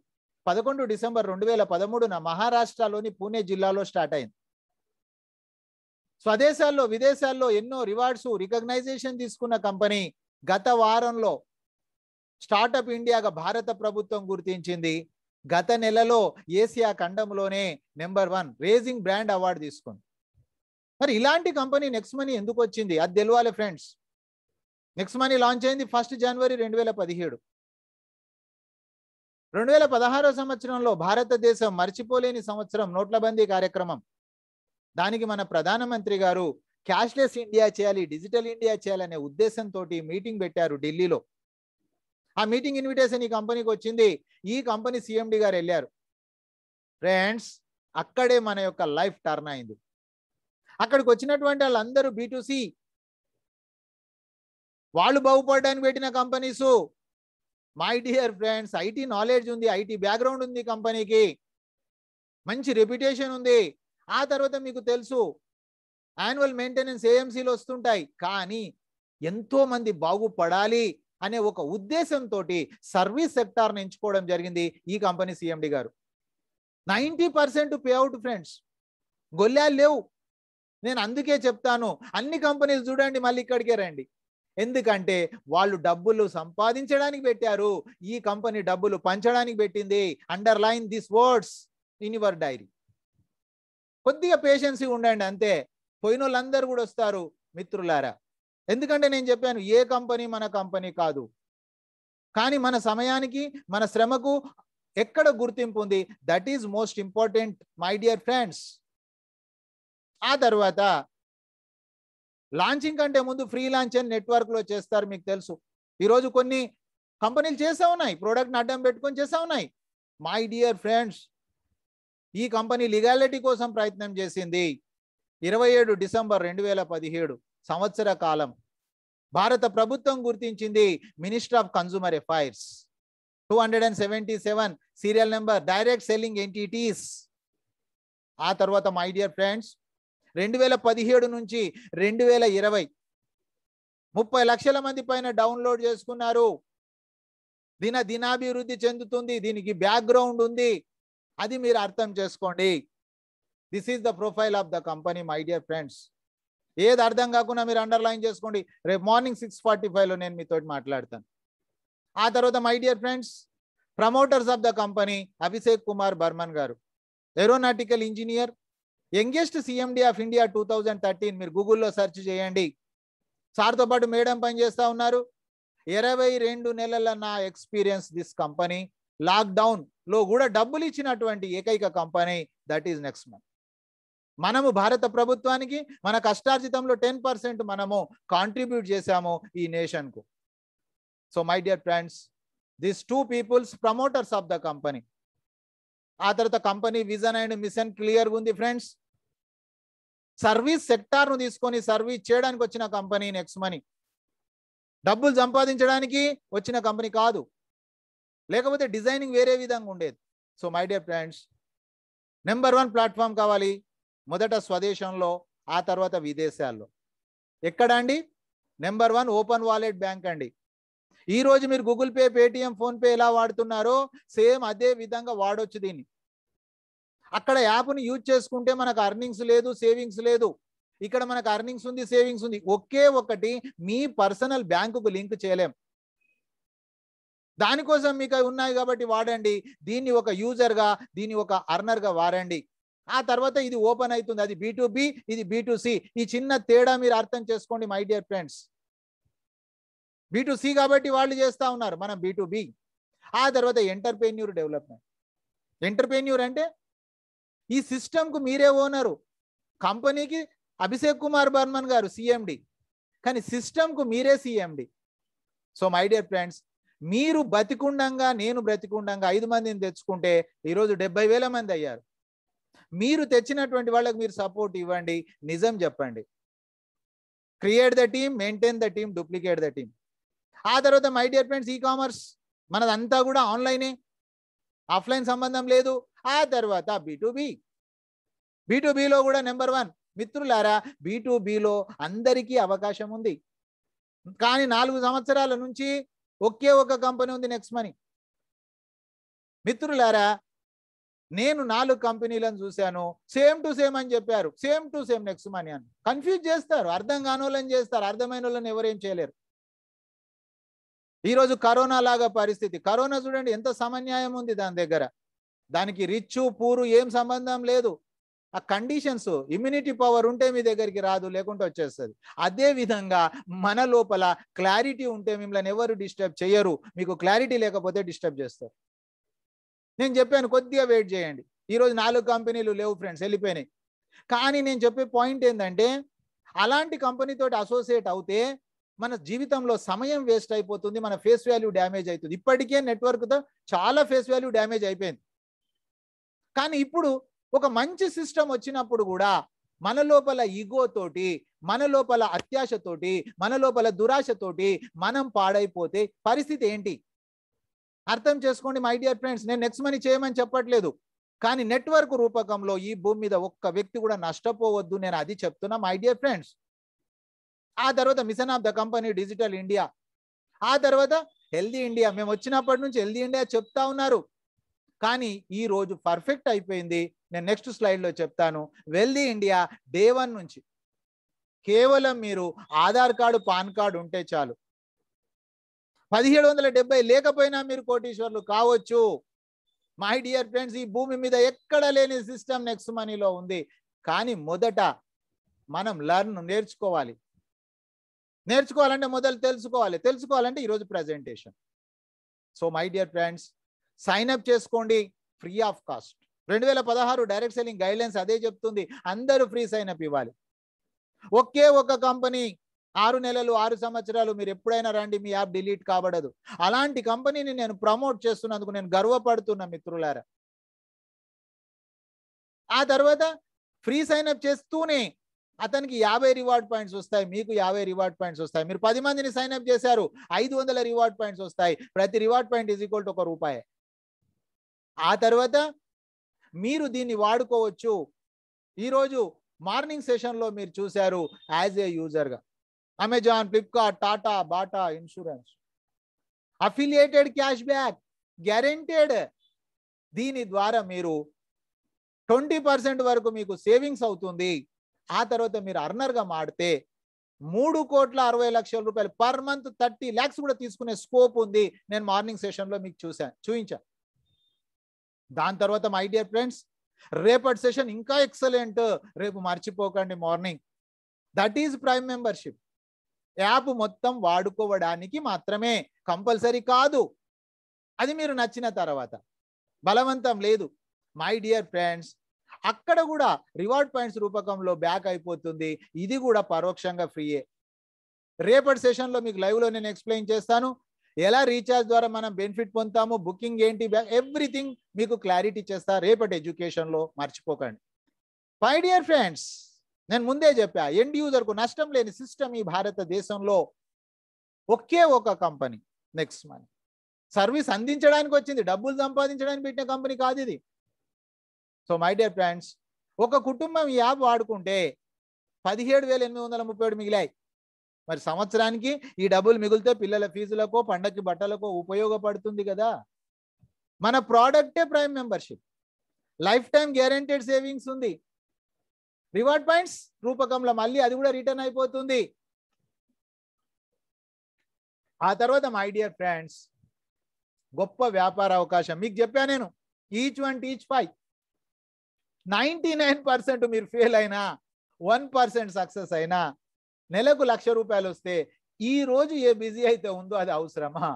పదకొండు డిసెంబర్ రెండు వేల పదమూడున మహారాష్ట్రలోని పూణే జిల్లాలో స్టార్ట్ అయింది స్వదేశాల్లో విదేశాల్లో ఎన్నో రివార్డ్స్ రికగ్నైజేషన్ తీసుకున్న కంపెనీ గత వారంలో స్టార్టప్ ఇండియాగా భారత ప్రభుత్వం గుర్తించింది గత నెలలో ఏసియా ఖండంలోనే number one rising brand award తీసుకుంది మరి ఇలాంటి కంపెనీ నెక్స్ట్ మనీ ఎందుకు వచ్చింది అది తెలియాలి ఫ్రెండ్స్ నెక్స్ట్ మనీ లాంచ్ అయింది ఫస్ట్ జనవరి రెండు వేల పదిహేడు రెండు వేల పదహారో సంవత్సరంలో భారతదేశం మర్చిపోలేని సంవత్సరం నోట్లబందీ కార్యక్రమం దానికి మన ప్రధానమంత్రి గారు క్యాష్లెస్ ఇండియా చేయాలి డిజిటల్ ఇండియా చేయాలనే ఉద్దేశంతో మీటింగ్ పెట్టారు ఢిల్లీలో ఆ మీటింగ్ ఇన్విటేషన్ ఈ కంపెనీకి వచ్చింది ఈ కంపెనీ సిఎండి గారు వెళ్ళారు ఫ్రెండ్స్ అక్కడే మన యొక్క లైఫ్ టర్న్ అయింది అక్కడికి వచ్చినటువంటి వాళ్ళందరూ బీటూసీ వాళ్ళు బాగుపడడానికి పెట్టిన companies my dear friends IT knowledge ఉంది ఐటీ బ్యాక్గ్రౌండ్ ఉంది కంపెనీకి మంచి రెప్యుటేషన్ ఉంది ఆ తర్వాత మీకు తెలుసు యాన్యువల్ మెయింటెనెన్స్ ఏఎంసీలు వస్తుంటాయి కానీ ఎంతో మంది బాగుపడాలి అనే ఒక ఉద్దేశంతో సర్వీస్ సెక్టార్ని ఎంచుకోవడం జరిగింది ఈ కంపెనీ సిఎండి గారు ninety percent pay out friends గొల్లాలు లేవు నేను అందుకే చెప్తాను అన్ని కంపెనీలు చూడండి మళ్ళీ ఇక్కడికే రండి ఎందుకంటే వాళ్ళు డబ్బులు సంపాదించడానికి పెట్టారు ఈ కంపెనీ డబ్బులు పంచడానికి పెట్టింది underline this words in your diary కొద్దిగా పేషెన్సీ ఉండండి అంతే పోయిన వాళ్ళందరూ కూడా వస్తారు మిత్రులారా ఎందుకంటే నేను చెప్పాను ఏ కంపెనీ మన కంపెనీ కాదు కానీ మన సమయానికి మన శ్రమకు ఎక్కడ గుర్తింపు ఉంది that is most important my dear friends ఆ తర్వాత లాంచింగ్ కంటే ముందు ఫ్రీ లాంచ్ అని నెట్వర్క్లో చేస్తారు మీకు తెలుసు ఈరోజు కొన్ని కంపెనీలు చేసే ఉన్నాయి ప్రోడక్ట్ని అడ్డం పెట్టుకొని చేసే ఉన్నాయి మై డియర్ ఫ్రెండ్స్ ఈ కంపెనీ లీగాలిటీ కోసం ప్రయత్నం చేసింది ఇరవై ఏడు డిసెంబర్ రెండు వేల పదిహేడు సంవత్సర కాలం భారత ప్రభుత్వం గుర్తించింది minister of consumer affairs two hundred and seventy seven serial number direct selling entities ఆ తర్వాత మై డియర్ ఫ్రెండ్స్ రెండు వేల పదిహేడు నుంచి రెండు వేల ఇరవై ముప్పై లక్షల మంది పైన డౌన్లోడ్ చేసుకున్నారు దిన దినాభివృద్ధి చెందుతుంది దీనికి బ్యాక్గ్రౌండ్ ఉంది అది మీరు అర్థం చేసుకోండి this is the profile of the company my dear friends ఏది అర్థం కాకుండా మీరు అండర్లైన్ చేసుకోండి రేపు మార్నింగ్ సిక్స్ ఫార్టీ ఫైవ్లో నేను మీతో మాట్లాడతాను ఆ తర్వాత my dear friends promoters of the company Abhishek Kumar Barman గారు aeronautical engineer youngest CMD of India two thousand thirteen మీరు గూగుల్లో సెర్చ్ చేయండి సార్తో పాటు మేడం పనిచేస్తూ ఉన్నారు ఇరవై రెండు నెలల నా ఎక్స్పీరియన్స్ దిస్ కంపెనీ లాక్డౌన్ లో కూడా డబ్బులు ఇచ్చినటువంటి ఏకైక company that is next month మనము భారత ప్రభుత్వానికి మన కష్టార్జితంలో టెన్ పర్సెంట్ మనము కాంట్రిబ్యూట్ చేశాము ఈ నేషన్కు so my dear friends this two peoples promoters of the company ఆ తర్వాత company vision and mission clear ఉంది ఫ్రెండ్స్ సర్వీస్ సెక్టార్ను తీసుకొని సర్వీస్ చేయడానికి వచ్చిన కంపెనీ నెక్స్ట్ మనీ డబ్బులు సంపాదించడానికి వచ్చిన కంపెనీ కాదు లేకపోతే డిజైనింగ్ వేరే విధంగా ఉండేది so my dear friends number one platform కావాలి మొదట స్వదేశంలో ఆ తర్వాత విదేశాల్లో ఎక్కడ అండి number one open wallet bank అండి ఈరోజు మీరు గూగుల్ పే పేటిఎం ఫోన్పే ఎలా వాడుతున్నారో సేమ్ అదే విధంగా వాడొచ్చు దీన్ని అక్కడ యాప్ని యూజ్ చేసుకుంటే మనకు అర్నింగ్స్ లేదు సేవింగ్స్ లేదు ఇక్కడ మనకు అర్నింగ్స్ ఉంది సేవింగ్స్ ఉంది ఒకే ఒకటి మీ పర్సనల్ బ్యాంకుకు లింక్ చేయలేం దానికోసం మీకు ఉన్నాయి కాబట్టి వాడండి దీన్ని ఒక యూజర్గా దీన్ని ఒక అర్నర్గా వాడండి ఆ తర్వాత ఇది ఓపెన్ అవుతుంది అది బి ఇది బి ఈ చిన్న తేడా మీరు అర్థం చేసుకోండి మై డియర్ ఫ్రెండ్స్ బి కాబట్టి వాళ్ళు చేస్తూ ఉన్నారు మనం బి ఆ తర్వాత ఎంటర్ప్రెన్యూర్ డెవలప్మెంట్ ఎంటర్ప్రెన్యూర్ అంటే ఈ కు మీరే ఓనరు కంపెనీకి అభిషేక్ కుమార్ బర్మన్ గారు సిఎండి కానీ కు మీరే CMD so my dear friends మీరు బతికుండంగా నేను బ్రతికుండంగా ఐదు మందిని తెచ్చుకుంటే ఈరోజు డెబ్బై వేల మంది అయ్యారు మీరు తెచ్చినటువంటి వాళ్ళకి మీరు సపోర్ట్ ఇవ్వండి నిజం చెప్పండి create the team maintain the team duplicate the team ఆ తర్వాత మై డియర్ ఫ్రెండ్స్ ఈ కామర్స్ మనదంతా కూడా ఆన్లైనే ఆఫ్లైన్ సంబంధం లేదు ఆ తర్వాత బీటుబీ బీటుబీలో కూడా నెంబర్ వన్ మిత్రులారా బీటుబీలో అందరికీ అవకాశం ఉంది కానీ నాలుగు సంవత్సరాల నుంచి ఒకే ఒక కంపెనీ ఉంది నెక్స్ట్ మనీ మిత్రులారా నేను నాలుగు కంపెనీలను చూశాను సేమ్ టు సేమ్ అని చెప్పారు same to same next money అని కన్ఫ్యూజ్ చేస్తారు అర్థం కానోళ్ళని చేస్తారు అర్థమైన వాళ్ళని ఎవరేం చేయలేరు ఈరోజు కరోనా లాగా పరిస్థితి కరోనా చూడండి ఎంత సమన్యాయం ఉంది దాని దగ్గర దానికి రిచ్చు పూరు ఏం సంబంధం లేదు ఆ కండిషన్స్ ఇమ్యూనిటీ పవర్ ఉంటే మీ దగ్గరికి రాదు లేకుంటే వచ్చేస్తుంది అదే విధంగా మన లోపల క్లారిటీ ఉంటే మిమ్మల్ని ఎవరు డిస్టర్బ్ చేయరు మీకు క్లారిటీ లేకపోతే డిస్టర్బ్ చేస్తారు నేను చెప్పాను కొద్దిగా వెయిట్ చేయండి ఈరోజు నాలుగు కంపెనీలు లేవు ఫ్రెండ్స్ వెళ్ళిపోయినాయి కానీ నేను చెప్పే పాయింట్ ఏంటంటే అలాంటి కంపెనీతో అసోసియేట్ అవుతే మన జీవితంలో సమయం వేస్ట్ అయిపోతుంది మన ఫేస్ వాల్యూ డ్యామేజ్ అవుతుంది ఇప్పటికే నెట్వర్క్తో చాలా ఫేస్ వాల్యూ డ్యామేజ్ అయిపోయింది కానీ ఇప్పుడు ఒక మంచి సిస్టమ్ వచ్చినప్పుడు కూడా మన లోపల ఈగోతోటి మన లోపల అత్యాశతోటి మన లోపల దురాశతోటి మనం పాడైపోతే పరిస్థితి ఏంటి అర్థం చేసుకోండి మై డియర్ ఫ్రెండ్స్ నేను నెక్స్ట్ మనీ చేయమని చెప్పట్లేదు కానీ నెట్వర్క్ రూపకంలో ఈ భూమి మీద ఒక్క వ్యక్తి కూడా నష్టపోవద్దు నేను అది చెప్తున్నా మై డియర్ ఫ్రెండ్స్ ఆ తర్వాత mission of the company digital India ఆ తర్వాత హెల్దీ ఇండియా మేము వచ్చినప్పటి నుంచి హెల్దీ ఇండియా చెప్తా ఉన్నారు కానీ ఈ రోజు పర్ఫెక్ట్ అయిపోయింది నేను నెక్స్ట్ స్లైడ్లో చెప్తాను వెల్దీ ఇండియా డే వన్ నుంచి కేవలం మీరు ఆధార్ కార్డు పాన్ కార్డు ఉంటే చాలు పదిహేడు వందల డెబ్బై లేకపోయినా మీరు కోటీశ్వర్లు కావచ్చు మై డియర్ ఫ్రెండ్స్ ఈ భూమి మీద ఎక్కడ లేని సిస్టమ్ నెక్స్ట్ మనీలో ఉంది కానీ మొదట మనం లర్న్ నేర్చుకోవాలి నేర్చుకోవాలంటే మొదలు తెలుసుకోవాలి తెలుసుకోవాలంటే ఈరోజు presentation so my dear friends sign up చేసుకోండి ఫ్రీ ఆఫ్ కాస్ట్ రెండు వేల పదహారు డైరెక్ట్ సెల్లింగ్ గైడ్లైన్స్ అదే చెప్తుంది అందరూ ఫ్రీ సైన్ అప్ ఇవ్వాలి ఒకే ఒక కంపెనీ ఆరు నెలలు ఆరు సంవత్సరాలు మీరు ఎప్పుడైనా రండి మీ యాప్ డిలీట్ కాబడదు అలాంటి కంపెనీని నేను ప్రమోట్ చేస్తున్నందుకు నేను గర్వపడుతున్నా మిత్రులారా ఆ తర్వాత ఫ్రీ సైన్ అప్ చేస్తూనే అతనికి యాభై రివార్డ్ పాయింట్స్ వస్తాయి మీకు యాభై రివార్డ్ పాయింట్స్ వస్తాయి మీరు పది మందిని సైన్ అప్ చేశారు ఐదు వందల రివార్డ్ పాయింట్స్ వస్తాయి ప్రతి reward point is equal to ఒక రూపాయి ఆ తర్వాత మీరు దీన్ని వాడుకోవచ్చు ఈరోజు మార్నింగ్ సెషన్లో మీరు చూశారు యాజ్ ఏ యూజర్గా Amazon Flipkart Tata Bata insurance affiliated cash back guaranteed దీని ద్వారా మీరు ట్వంటీ పర్సెంట్ వరకు మీకు సేవింగ్స్ అవుతుంది ఆ తర్వాత మీరు అర్నర్గా మాడితే మూడు కోట్ల అరవై లక్షల రూపాయలు పర్ మంత్ థర్టీ ల్యాక్స్ కూడా తీసుకునే స్కోప్ ఉంది నేను మార్నింగ్ సెషన్లో మీకు చూశాను చూపించాను దాని తర్వాత మై డియర్ ఫ్రెండ్స్ రేపటి సెషన్ ఇంకా ఎక్సలెంట్ రేపు మర్చిపోకండి morning that is prime membership app మొత్తం వాడుకోవడానికి మాత్రమే కంపల్సరీ కాదు అది మీరు నచ్చిన తర్వాత బలవంతం లేదు మై డియర్ ఫ్రెండ్స్ అక్కడ కూడా రివార్డ్ పాయింట్స్ రూపకంలో బ్యాక్ అయిపోతుంది ఇది కూడా పరోక్షంగా ఫ్రీయే రేపటి సెషన్లో మీకు లైవ్లో నేను ఎక్స్ప్లెయిన్ చేస్తాను ఎలా రీఛార్జ్ ద్వారా మనం బెనిఫిట్ పొందుతాము బుకింగ్ ఏంటి ఎవ్రీథింగ్ మీకు క్లారిటీ చేస్తా రేపటి ఎడ్యుకేషన్లో మర్చిపోకండి ఫైవ్ డియర్ ఫ్రెండ్స్ నేను ముందే చెప్పా ఎండ్ యూజర్కు నష్టం లేని సిస్టమ్ ఈ భారతదేశంలో ఒకే ఒక కంపెనీ నెక్స్ట్ మనీ సర్వీస్ అందించడానికి వచ్చింది డబ్బులు సంపాదించడానికి పెట్టిన కంపెనీ కాదు ఇది సో మై డియర్ ఫ్రెండ్స్ ఒక కుటుంబం ఈ యాప్ వాడుకుంటే పదిహేడు వేల ఎనిమిది వందల ముప్పై ఏడు మిగిలాయి మరి సంవత్సరానికి ఈ డబ్బులు మిగిలితే పిల్లల ఫీజులకో పండగకి బట్టలకో ఉపయోగపడుతుంది కదా మన ప్రోడక్టే prime membership life time guaranteed savings ఉంది రివార్డ్ పాయింట్స్ రూపకంలో మళ్ళీ అది కూడా రిటర్న్ అయిపోతుంది ఆ తర్వాత మై డియర్ ఫ్రెండ్స్ గొప్ప వ్యాపార అవకాశం మీకు చెప్పా నేను each one teach five ninety nine percent మీరు ఫెయిల్ అయినా వన్ పర్సెంట్ సక్సెస్ అయినా నెలకు లక్ష రూపాయలు వస్తే ఈ రోజు ఏ బిజీ అయితే ఉందో అది అవసరమా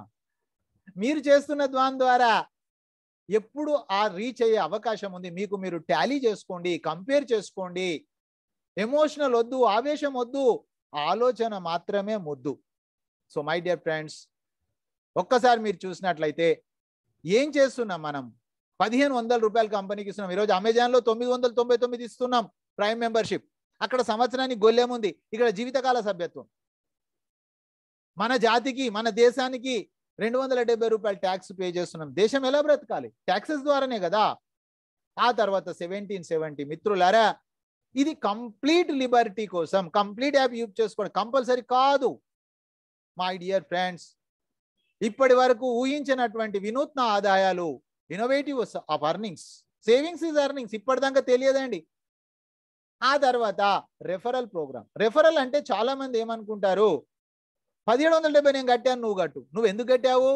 మీరు చేస్తున్న దాని ద్వారా ఎప్పుడు ఆ రీచ్ అయ్యే అవకాశం ఉంది మీకు మీరు టాలీ చేసుకోండి కంపేర్ చేసుకోండి ఎమోషనల్ వద్దు ఆవేశం వద్దు ఆలోచన మాత్రమే ముద్దు సో మై డియర్ ఫ్రెండ్స్ ఒక్కసారి మీరు చూసినట్లయితే ఏం చేస్తున్నాం మనం పదిహేను వందల రూపాయల కంపెనీకి ఇస్తున్నాం ఈరోజు అమెజాన్లో తొమ్మిది వందల తొంభై తొమ్మిది ఇస్తున్నాం ప్రైమ్ మెంబర్షిప్ అక్కడ సంవత్సరానికి గొల్లేముంది ఇక్కడ జీవితకాల సభ్యత్వం మన జాతికి మన దేశానికి రెండు వందల డెబ్బై రూపాయలు ట్యాక్స్ పే చేస్తున్నాం దేశం ఎలా బ్రతకాలి ట్యాక్సెస్ ద్వారానే కదా ఆ తర్వాత సెవెంటీన్ సెవెంటీ మిత్రులారా ఇది కంప్లీట్ లిబర్టీ కోసం కంప్లీట్ యాప్ యూజ్ చేసుకోండి కంపల్సరీ కాదు మై డియర్ ఫ్రెండ్స్ ఇప్పటి వరకు ఊహించినటువంటి వినూత్న ఆదాయాలు innovative of earnings savings is earnings ఇప్పటిదాకా తెలియదండి ఆ తర్వాత రెఫరల్ ప్రోగ్రామ్ రెఫరల్ అంటే చాలా మంది ఏమనుకుంటారు పదిహేడు వందల డెబ్బై నేను కట్టాను నువ్వు కట్టు నువ్వు ఎందుకు కట్టావు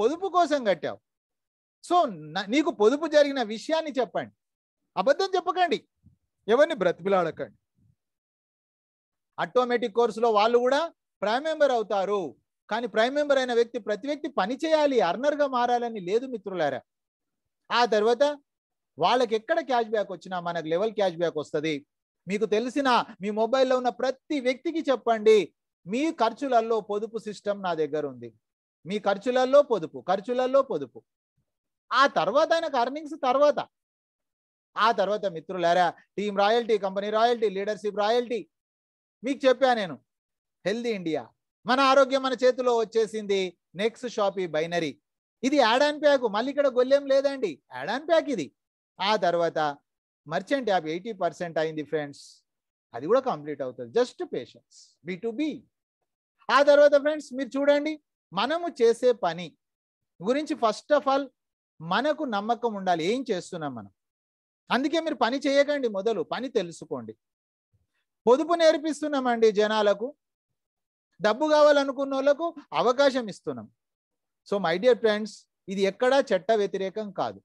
పొదుపు కోసం కట్టావు సో నీకు పొదుపు జరిగిన విషయాన్ని చెప్పండి అబద్ధం చెప్పకండి ఎవరిని బ్రతిపిలాడకండి ఆటోమేటిక్ కోర్సులో వాళ్ళు కూడా ప్రైమ్ మెంబర్ అవుతారు కానీ ప్రైమ్ మెంబర్ అయిన వ్యక్తి ప్రతి వ్యక్తి పని చేయాలి అర్నర్గా మారాలని లేదు మిత్రులారా ఆ తర్వాత వాళ్ళకి ఎక్కడ క్యాష్ బ్యాక్ వచ్చినా మనకు లెవెల్ క్యాష్ బ్యాక్ వస్తుంది మీకు తెలిసిన మీ మొబైల్లో ఉన్న ప్రతి వ్యక్తికి చెప్పండి మీ ఖర్చులలో పొదుపు సిస్టమ్ నా దగ్గర ఉంది మీ ఖర్చులలో పొదుపు ఖర్చులలో పొదుపు ఆ తర్వాత ఆయనకు అర్నింగ్స్ తర్వాత ఆ తర్వాత మిత్రులారా team royalty company royalty leadership royalty మీకు చెప్పా నేను హెల్దీ ఇండియా మన ఆరోగ్యం మన చేతిలో వచ్చేసింది నెక్స్ట్ షాపీ బైనరీ ఇది యాడ్ అండ్ ప్యాక్ మళ్ళీ ఇక్కడ గొల్లెం లేదండి యాడ్ అండ్ ప్యాక్ ఇది ఆ తర్వాత మర్చెంట్ యాప్ ఎయిటీ పర్సెంట్ అయింది ఫ్రెండ్స్ అది కూడా కంప్లీట్ అవుతుంది just patience B to B ఆ తర్వాత ఫ్రెండ్స్ మీరు చూడండి మనము చేసే పని గురించి ఫస్ట్ ఆఫ్ ఆల్ మనకు నమ్మకం ఉండాలి ఏం చేస్తున్నాం మనం అందుకే మీరు పని చేయకండి మొదలు పని తెలుసుకోండి పొదుపు నేర్పిస్తున్నామండి జనాలకు డబ్బు కావాలనుకున్న వాళ్ళకు అవకాశం ఇస్తున్నాం సో మై డియర్ ఫ్రెండ్స్ ఇది ఎక్కడా చట్ట వ్యతిరేకం కాదు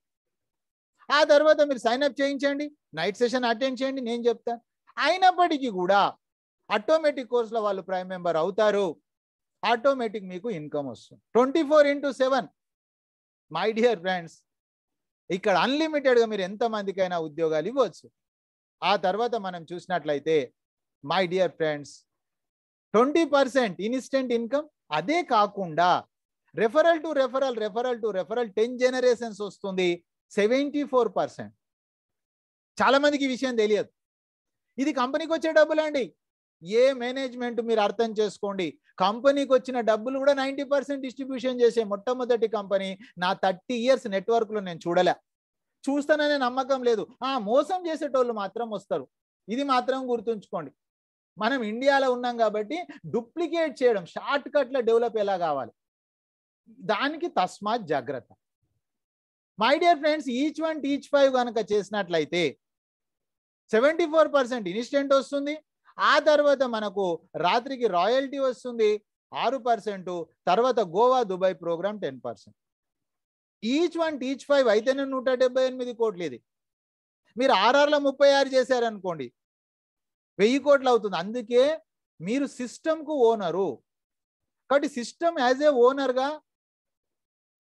ఆ తర్వాత మీరు సైన్ అప్ చేయించండి నైట్ సెషన్ అటెండ్ చేయండి నేను చెప్తాను అయినప్పటికీ కూడా ఆటోమేటిక్ కోర్సులో వాళ్ళు ప్రైమ్ మెంబర్ అవుతారు ఆటోమేటిక్ మీకు ఇన్కమ్ వస్తుంది twenty four into seven my dear friends ఇక్కడ అన్లిమిటెడ్గా మీరు ఎంతమందికైనా ఉద్యోగాలు ఇవ్వచ్చు ఆ తర్వాత మనం చూసినట్లయితే my dear friends twenty percent instant income అదే కాకుండా referral to referral referral to referral ten generations వస్తుంది సెవెంటీ ఫోర్ పర్సెంట్ చాలామందికి ఈ విషయం తెలియదు ఇది కంపెనీకి వచ్చే డబ్బులు అండి ఏ మేనేజ్మెంట్ మీరు అర్థం చేసుకోండి కంపెనీకి వచ్చిన డబ్బులు కూడా నైంటీ పర్సెంట్ డిస్ట్రిబ్యూషన్ చేసే మొట్టమొదటి కంపెనీ నా థర్టీ ఇయర్స్ నెట్వర్క్లో నేను చూడలే చూస్తాననే నమ్మకం లేదు ఆ మోసం చేసేటోళ్ళు మాత్రం వస్తారు ఇది మాత్రం గుర్తుంచుకోండి మనం ఇండియాలో ఉన్నాం కాబట్టి డూప్లికేట్ చేయడం షార్ట్ కట్ల డెవలప్ ఎలా కావాలి దానికి తస్మాత్ జాగ్రత్త my dear friends each one teach five కనుక చేసినట్లయితే సెవెంటీ ఫోర్ పర్సెంట్ ఇన్స్టెంట్ వస్తుంది ఆ తర్వాత మనకు రాత్రికి రాయల్టీ వస్తుంది ఆరు పర్సెంట్ తర్వాత Goa Dubai program ten percent each one teach five అయితేనే నూట డెబ్బై ఎనిమిది కోట్లు ఇది మీరు ఆర్ఆర్లో ముప్పై ఆరు చేశారనుకోండి వెయ్యి కోట్లు అవుతుంది అందుకే మీరు సిస్టమ్కు ఓనరు కాబట్టి సిస్టమ్ యాజ్ ఏ ఓనర్గా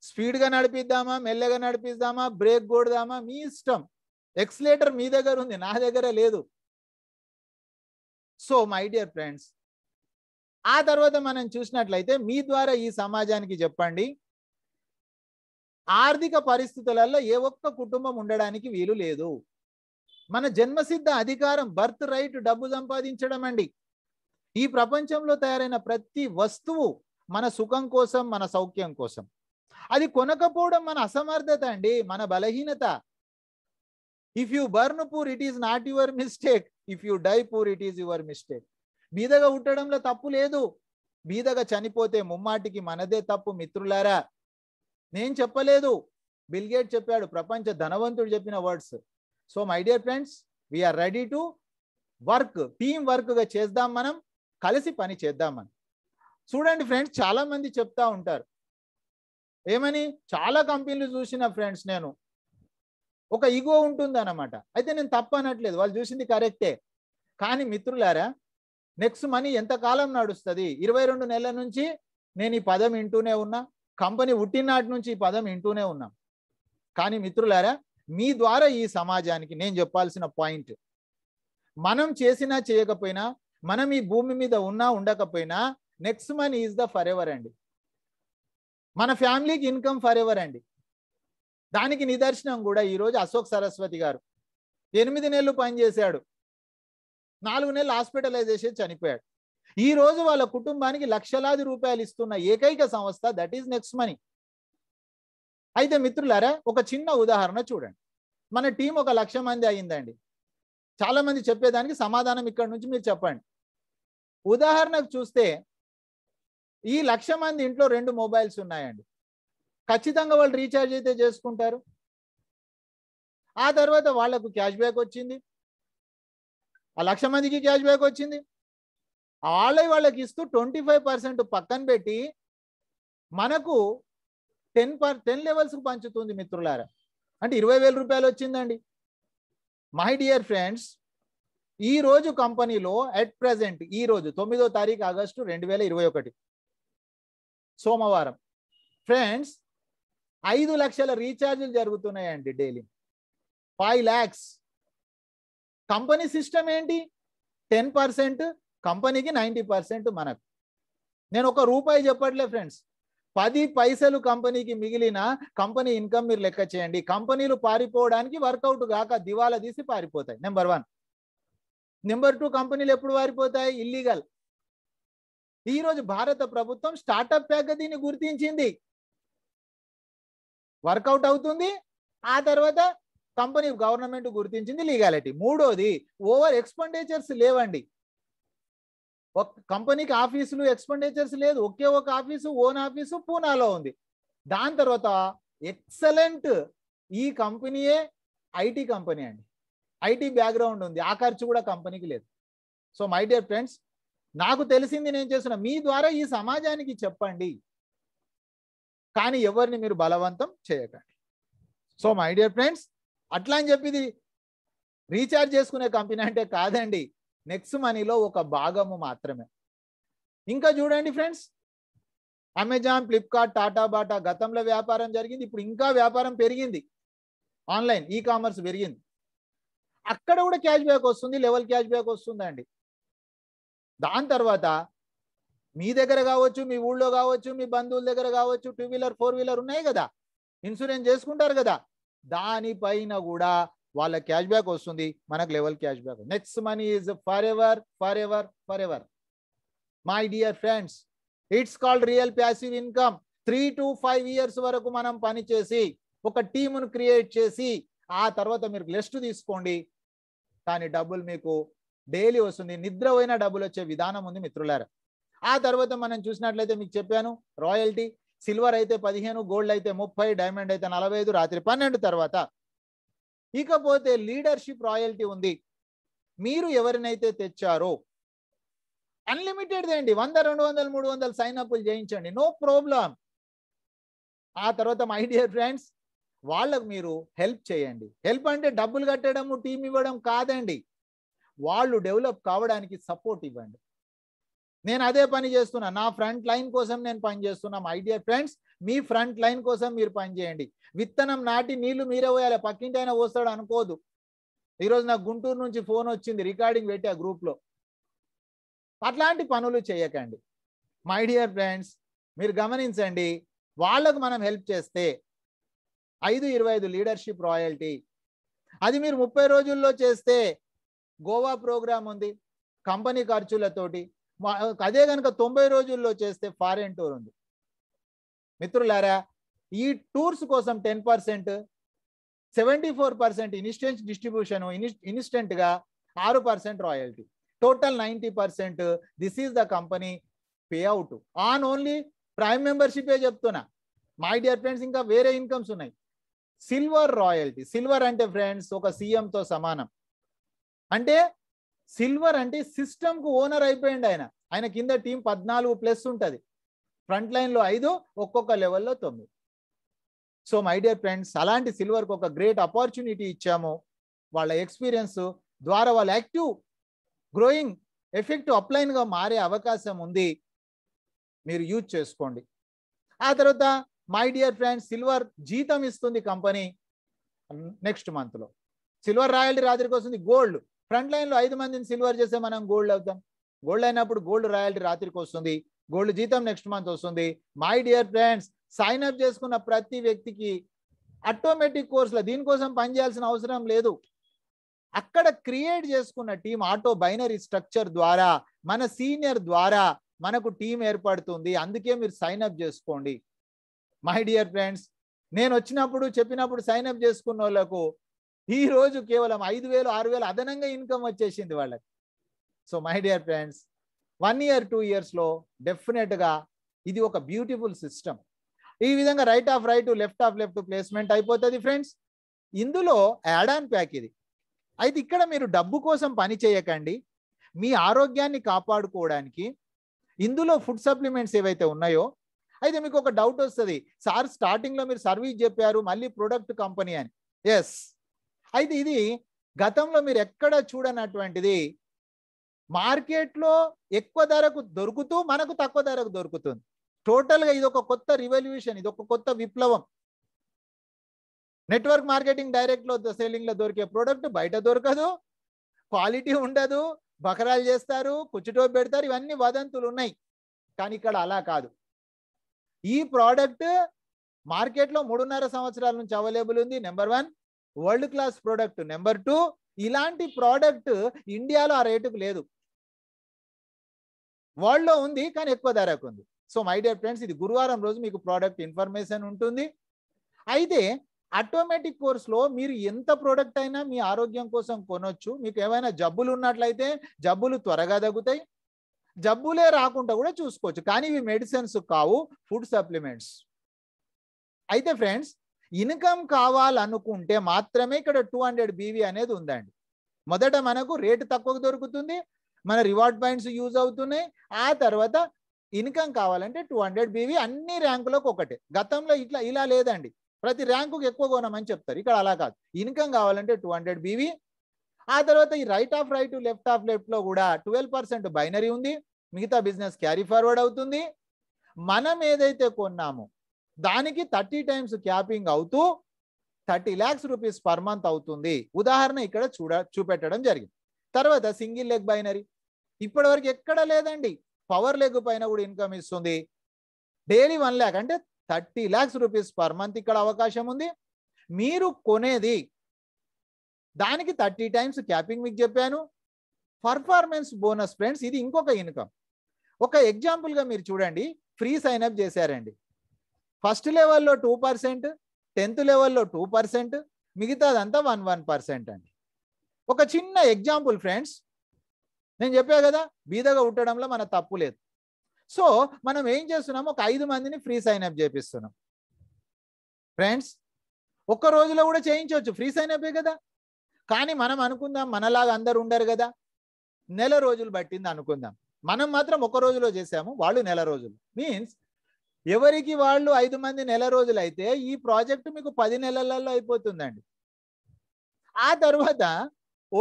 స్పీడ్గా నడిపిద్దామా మెల్లగా నడిపిద్దామా బ్రేక్ కొడదామా మీ ఇష్టం ఎక్స్లేటర్ మీ దగ్గర ఉంది నా దగ్గర లేదు సో మై డియర్ ఫ్రెండ్స్ ఆ తర్వాత మనం చూసినట్లయితే మీ ద్వారా ఈ సమాజానికి చెప్పండి ఆర్థిక పరిస్థితులలో ఏ ఒక్క కుటుంబం ఉండడానికి వీలు లేదు మన జన్మసిద్ధ అధికారం బర్త్ రైట్ డబ్బు సంపాదించడం అండి ఈ ప్రపంచంలో తయారైన ప్రతి వస్తువు మన సుఖం కోసం మన సౌఖ్యం కోసం అది కొనకపోవడం మన అసమర్థత అండి మన బలహీనత if you born poor it is not your mistake if you die poor it is your mistake బీదగా ఉట్టడంలో తప్పు లేదు బీదగా చనిపోతే ముమ్మాటికి మనదే తప్పు మిత్రులారా నేను చెప్పలేదు బిల్గేట్ చెప్పాడు ప్రపంచ ధనవంతుడు చెప్పిన words so my dear friends we are ready to work work వర్క్గా చేద్దాం మనం కలిసి పని చేద్దాం మనం చూడండి ఫ్రెండ్స్ చాలా మంది చెప్తా ఉంటారు ఏమని చాలా కంపెనీలు చూసిన ఫ్రెండ్స్ నేను ఒక ఇగో ఉంటుంది అనమాట అయితే నేను తప్పు అనట్లేదు వాళ్ళు చూసింది కరెక్టే కానీ మిత్రులారా నెక్స్ట్ మనీ ఎంతకాలం నడుస్తుంది ఇరవై రెండు నెలల నుంచి నేను ఈ పదం వింటూనే ఉన్నా కంపెనీ పుట్టినాటి నుంచి ఈ పదం వింటూనే ఉన్నాం కానీ మిత్రులారా మీ ద్వారా ఈ సమాజానికి నేను చెప్పాల్సిన పాయింట్ మనం చేసినా చేయకపోయినా మనం ఈ భూమి మీద ఉన్నా ఉండకపోయినా next money is the forever అండి మన ఫ్యామిలీకి ఇన్కమ్ ఫర్ ఎవర్ అండి దానికి నిదర్శనం కూడా ఈరోజు అశోక్ సరస్వతి గారు ఎనిమిది నెలలు పనిచేశాడు నాలుగు నెలలు హాస్పిటలైజేషన్ చనిపోయాడు ఈ రోజు వాళ్ళ కుటుంబానికి లక్షలాది రూపాయలు ఇస్తున్న ఏకైక సంస్థ దట్ ఈజ్ నెక్స్ట్ మనీ అయితే మిత్రులారా ఒక చిన్న ఉదాహరణ చూడండి మన టీం ఒక లక్ష మంది అయిందండి చాలా మంది చెప్పేదానికి సమాధానం ఇక్కడ నుంచి మీరు చెప్పండి ఉదాహరణకు చూస్తే ఈ లక్ష మంది ఇంట్లో రెండు మొబైల్స్ ఉన్నాయండి ఖచ్చితంగా వాళ్ళు రీఛార్జ్ అయితే చేసుకుంటారు ఆ తర్వాత వాళ్లకు క్యాష్ బ్యాక్ వచ్చింది ఆ లక్ష మందికి క్యాష్ బ్యాక్ వచ్చింది వాళ్ళే వాళ్ళకి ఇస్తూ ట్వంటీ ఫైవ్ పర్సెంట్ పక్కన పెట్టి మనకు టెన్ పర్ టెన్ లెవెల్స్కి పంచుతుంది మిత్రులారా అంటే ఇరవై వేల రూపాయలు వచ్చిందండి మై డియర్ ఫ్రెండ్స్ ఈ రోజు కంపెనీలో అట్ ప్రజెంట్ ఈ రోజు తొమ్మిదో తారీఖు ఆగస్టు రెండు వేల ఇరవై ఒకటి సోమవారం ఫ్రెండ్స్ ఐదు లక్షల రీఛార్జీలు జరుగుతున్నాయండి daily five lakhs company system ఏంటి టెన్ పర్సెంట్ కంపెనీకి నైంటీ పర్సెంట్ మనకు నేను ఒక రూపాయి చెప్పట్లే ఫ్రెండ్స్ పది పైసలు కంపెనీకి మిగిలిన కంపెనీ ఇన్కమ్ మీరు లెక్క చేయండి కంపెనీలు పారిపోవడానికి వర్కౌట్ కాక దివాలా తీసి పారిపోతాయి నెంబర్ వన్ నెంబర్ టూ కంపెనీలు ఎప్పుడు పారిపోతాయి ఇల్లీగల్ ఈరోజు భారత ప్రభుత్వం స్టార్టప్ ప్యాకేజీని గుర్తించింది వర్కౌట్ అవుతుంది ఆ తర్వాత కంపెనీ గవర్నమెంట్ గుర్తించింది లీగాలిటీ మూడోది ఓవర్ ఎక్స్పెండిచర్స్ లేవండి కంపెనీకి ఆఫీసులు ఎక్స్పెండిచర్స్ లేదు ఒకే ఒక ఆఫీసు ఓన్ ఆఫీసు పూనాలో ఉంది దాని తర్వాత ఎక్సలెంట్ ఈ కంపెనీయే ఐటీ కంపెనీ అండి ఐటీ బ్యాక్గ్రౌండ్ ఉంది ఆ ఖర్చు కూడా కంపెనీకి లేదు సో మై డియర్ ఫ్రెండ్స్ నాకు తెలిసింది నేను చేసిన మీ ద్వారా ఈ సమాజానికి చెప్పండి కానీ ఎవరిని మీరు బలవంతం చేయకండి సో మై డియర్ ఫ్రెండ్స్ అట్లా అని చెప్పింది రీఛార్జ్ చేసుకునే కంపెనీ అంటే కాదండి నెక్స్ట్ మనీలో ఒక భాగము మాత్రమే ఇంకా చూడండి friends Amazon Flipkart Tata Bata గతంలో వ్యాపారం జరిగింది ఇప్పుడు ఇంకా వ్యాపారం పెరిగింది ఆన్లైన్ ఈ కామర్స్ పెరిగింది అక్కడ కూడా క్యాష్ బ్యాక్ వస్తుంది లెవెల్ క్యాష్ బ్యాక్ వస్తుందండి దాని తర్వాత మీ దగ్గర కావచ్చు మీ ఊళ్ళో కావచ్చు మీ బంధువుల దగ్గర కావచ్చు టూ వీలర్ ఫోర్ వీలర్ ఉన్నాయి కదా ఇన్సూరెన్స్ చేసుకుంటారు కదా దానిపైన కూడా వాళ్ళ క్యాష్ బ్యాక్ వస్తుంది మనకు level cash back next money is forever forever forever my dear friends it's called real passive income three to five years వరకు మనం పనిచేసి ఒక టీమును క్రియేట్ చేసి ఆ తర్వాత మీరు లెస్ట్ తీసుకోండి కానీ డబ్బులు మీకు డైలీ వస్తుంది నిద్ర పోయినా డబ్బులు వచ్చే విధానం ఉంది మిత్రులారా ఆ తర్వాత మనం చూసినట్లయితే మీకు చెప్పాను రాయల్టీ సిల్వర్ అయితే పదిహేను గోల్డ్ అయితే ముప్పై డైమండ్ అయితే నలభై రాత్రి పన్నెండు తర్వాత ఇకపోతే లీడర్షిప్ రాయల్టీ ఉంది మీరు ఎవరినైతే తెచ్చారో అన్లిమిటెడ్ అండి వంద రెండు వందలు మూడు వందలు సైన్ అప్లు చేయించండి నో ప్రాబ్లం ఆ తర్వాత మై డియర్ ఫ్రెండ్స్ వాళ్ళకు మీరు హెల్ప్ చేయండి హెల్ప్ అంటే డబ్బులు కట్టడం టీం ఇవ్వడం కాదండి వాళ్ళు డెవలప్ కావడానికి సపోర్ట్ ఇవ్వండి నేను అదే పని చేస్తున్నా నా ఫ్రంట్ లైన్ కోసం నేను పని చేస్తున్నా మై డియర్ ఫ్రెండ్స్ మీ ఫ్రంట్ లైన్ కోసం మీరు పనిచేయండి విత్తనం నాటి నీళ్లు మీరే పోయాలి పక్కింటి అయినా పోస్తాడు అనుకోదు ఈరోజు నాకు గుంటూరు నుంచి ఫోన్ వచ్చింది రికార్డింగ్ పెట్టి ఆ గ్రూప్లో అట్లాంటి పనులు చేయకండి మై డియర్ ఫ్రెండ్స్ మీరు గమనించండి వాళ్ళకు మనం హెల్ప్ చేస్తే ఐదు ఇరవై ఐదు లీడర్షిప్ రాయల్టీ అది మీరు ముప్పై రోజుల్లో చేస్తే గోవా ప్రోగ్రామ్ ఉంది కంపెనీ ఖర్చులతోటి అదే కనుక తొంభై రోజుల్లో చేస్తే ఫారెన్ టూర్ ఉంది మిత్రులారా ఈ టూర్స్ కోసం ten percent seventy four percent instant distribution ఇన్స్టెంట్గా ఆరు percent royalty total ninety percent this is the company pay out on only prime మెంబర్షిపే చెప్తున్నా మై డియర్ ఫ్రెండ్స్ ఇంకా వేరే ఇన్కమ్స్ ఉన్నాయి సిల్వర్ రాయల్టీ సిల్వర్ అంటే ఫ్రెండ్స్ ఒక సీఎంతో సమానం అంటే సిల్వర్ అంటే కు ఓనర్ అయిపోయింది ఆయన ఆయన కింద టీం పద్నాలుగు ప్లస్ ఉంటుంది ఫ్రంట్ లైన్లో ఐదు ఒక్కొక్క లెవెల్లో తొమ్మిది సో మై డియర్ ఫ్రెండ్స్ అలాంటి సిల్వర్కి ఒక గ్రేట్ ఆపర్చునిటీ ఇచ్చాము వాళ్ళ ఎక్స్పీరియన్స్ ద్వారా వాళ్ళ యాక్టివ్ గ్రోయింగ్ అప్లైన్ అప్లైన్గా మారే అవకాశం ఉంది మీరు యూజ్ చేసుకోండి ఆ తర్వాత మై డియర్ ఫ్రెండ్స్ సిల్వర్ జీతం ఇస్తుంది కంపెనీ నెక్స్ట్ మంత్ లో సిల్వర్ రాయల్టీ రాత్రికి వస్తుంది గోల్డ్ ఫ్రంట్ లైన్లో ఐదు మందిని సిల్వర్ చేస్తే మనం గోల్డ్ అవుతాం గోల్డ్ అయినప్పుడు గోల్డ్ రాయల్టీ రాత్రికి వస్తుంది గోల్డ్ జీతం నెక్స్ట్ మంత్ వస్తుంది my dear friends sign up చేసుకున్న ప్రతి వ్యక్తికి ఆటోమేటిక్ కోర్సులో దీనికోసం పనిచేయాల్సిన అవసరం లేదు అక్కడ క్రియేట్ చేసుకున్న టీం ఆటో బైనరీ స్ట్రక్చర్ ద్వారా మన సీనియర్ ద్వారా మనకు టీం ఏర్పడుతుంది అందుకే మీరు సైన్ అప్ చేసుకోండి మై డియర్ ఫ్రెండ్స్ నేను వచ్చినప్పుడు చెప్పినప్పుడు సైన్ అప్ చేసుకున్న వాళ్ళకు ఈ రోజు కేవలం ఐదు వేలు ఆరు వేలు అదనంగా ఇన్కమ్ వచ్చేసింది వాళ్ళకి so my dear friends one year two ఇయర్స్లో డెఫినెట్గా ఇది ఒక బ్యూటిఫుల్ సిస్టమ్ ఈ విధంగా right of right left of left placement అయిపోతుంది ఫ్రెండ్స్ ఇందులో యాడ్ ఆన్ ప్యాక్ ఇది అయితే ఇక్కడ మీరు డబ్బు కోసం పని చేయకండి మీ ఆరోగ్యాన్ని కాపాడుకోవడానికి ఇందులో ఫుడ్ సప్లిమెంట్స్ ఏవైతే ఉన్నాయో అయితే మీకు ఒక డౌట్ వస్తుంది సార్ స్టార్టింగ్లో మీరు సర్వీస్ చెప్పారు మళ్ళీ ప్రొడక్ట్ కంపెనీ అని ఎస్ అయితే ఇది గతంలో మీరు ఎక్కడ చూడనటువంటిది మార్కెట్లో ఎక్కువ ధరకు దొరుకుతూ మనకు తక్కువ ధరకు దొరుకుతుంది టోటల్గా ఇది ఒక కొత్త రివల్యూషన్ ఇది ఒక కొత్త విప్లవం నెట్వర్క్ మార్కెటింగ్ డైరెక్ట్లో సెల్లింగ్లో దొరికే ప్రోడక్ట్ బయట దొరకదు క్వాలిటీ ఉండదు బకరాలు చేస్తారు కుచ్చుటో పెడతారు ఇవన్నీ వదంతులు ఉన్నాయి కానీ ఇక్కడ అలా కాదు ఈ ప్రోడక్ట్ మార్కెట్లో మూడున్నర సంవత్సరాల నుంచి అవైలబుల్ ఉంది number one world class product number two ఇలాంటి ప్రోడక్ట్ ఇండియాలో ఆ రేటుకు లేదు వరల్డ్లో ఉంది కానీ ఎక్కువ ధరకు ఉంది సో మై డియర్ ఫ్రెండ్స్ ఇది గురువారం రోజు మీకు ప్రోడక్ట్ ఇన్ఫర్మేషన్ ఉంటుంది అయితే ఆటోమేటిక్ కోర్స్లో మీరు ఎంత ప్రోడక్ట్ అయినా మీ ఆరోగ్యం కోసం కొనొచ్చు మీకు ఏమైనా జబ్బులు ఉన్నట్లయితే జబ్బులు త్వరగా తగ్గుతాయి జబ్బులే రాకుండా కూడా చూసుకోవచ్చు కానీ ఇవి మెడిసిన్స్ కావు ఫుడ్ సప్లిమెంట్స్ అయితే ఫ్రెండ్స్ ఇన్కమ్ కావాలనుకుంటే మాత్రమే ఇక్కడ టూ హండ్రెడ్ బీవీ అనేది ఉందండి మొదట మనకు రేటు తక్కువ దొరుకుతుంది మన రివార్డ్ పాయింట్స్ యూజ్ అవుతున్నాయి ఆ తర్వాత ఇన్కమ్ కావాలంటే టూ హండ్రెడ్ బీవీ అన్ని ర్యాంకులకు ఒకటే గతంలో ఇట్లా ఇలా లేదండి ప్రతి ర్యాంకు ఎక్కువ కొనమని చెప్తారు ఇక్కడ అలా కాదు ఇన్కమ్ కావాలంటే టూ హండ్రెడ్ బీవీ ఆ తర్వాత ఈ right of right left of left లో కూడా ట్వెల్వ్ పర్సెంట్ బైనరీ ఉంది మిగతా బిజినెస్ క్యారీ ఫార్వర్డ్ అవుతుంది మనం ఏదైతే కొన్నామో దానికి థర్టీ టైమ్స్ క్యాపింగ్ అవుతూ thirty lakhs rupees per month అవుతుంది ఉదాహరణ ఇక్కడ చూడ చూపెట్టడం జరిగింది తర్వాత సింగిల్ లెగ్ బైనరీ ఇప్పటి వరకు ఎక్కడ లేదండి పవర్ లెగ్ పైన కూడా ఇన్కమ్ ఇస్తుంది డైలీ వన్ ల్యాక్ అంటే thirty lakhs rupees per month ఇక్కడ అవకాశం ఉంది మీరు కొనేది దానికి థర్టీ టైమ్స్ క్యాపింగ్ మీకు చెప్పాను పర్ఫార్మెన్స్ బోనస్ ఫ్రెండ్స్ ఇది ఇంకొక ఇన్కమ్ ఒక ఎగ్జాంపుల్గా మీరు చూడండి ఫ్రీ సైన్ అప్ చేశారండి ఫస్ట్ లెవెల్లో టూ పర్సెంట్ టెన్త్ లెవెల్లో టూ పర్సెంట్ మిగతాదంతా వన్ వన్ పర్సెంట్ అండి ఒక చిన్న ఎగ్జాంపుల్ ఫ్రెండ్స్ నేను చెప్పా కదా బీదగా ఉండడంలో మన తప్పు లేదు సో మనం ఏం చేస్తున్నాం ఒక ఐదు మందిని ఫ్రీ సైన్ అప్ చేపిస్తున్నాం ఫ్రెండ్స్ ఒక్క రోజులో కూడా చేయించవచ్చు ఫ్రీ సైన్ అప్ కదా కానీ మనం అనుకుందాం మనలాగా అందరు ఉండరు కదా నెల రోజులు పట్టింది అనుకుందాం మనం మాత్రం ఒక రోజులో చేసాము వాళ్ళు నెల రోజులు మీన్స్ ఎవరికి వాళ్ళు ఐదు మంది నెల రోజులు అయితే ఈ ప్రాజెక్టు మీకు పది నెలలలో అయిపోతుందండి ఆ తర్వాత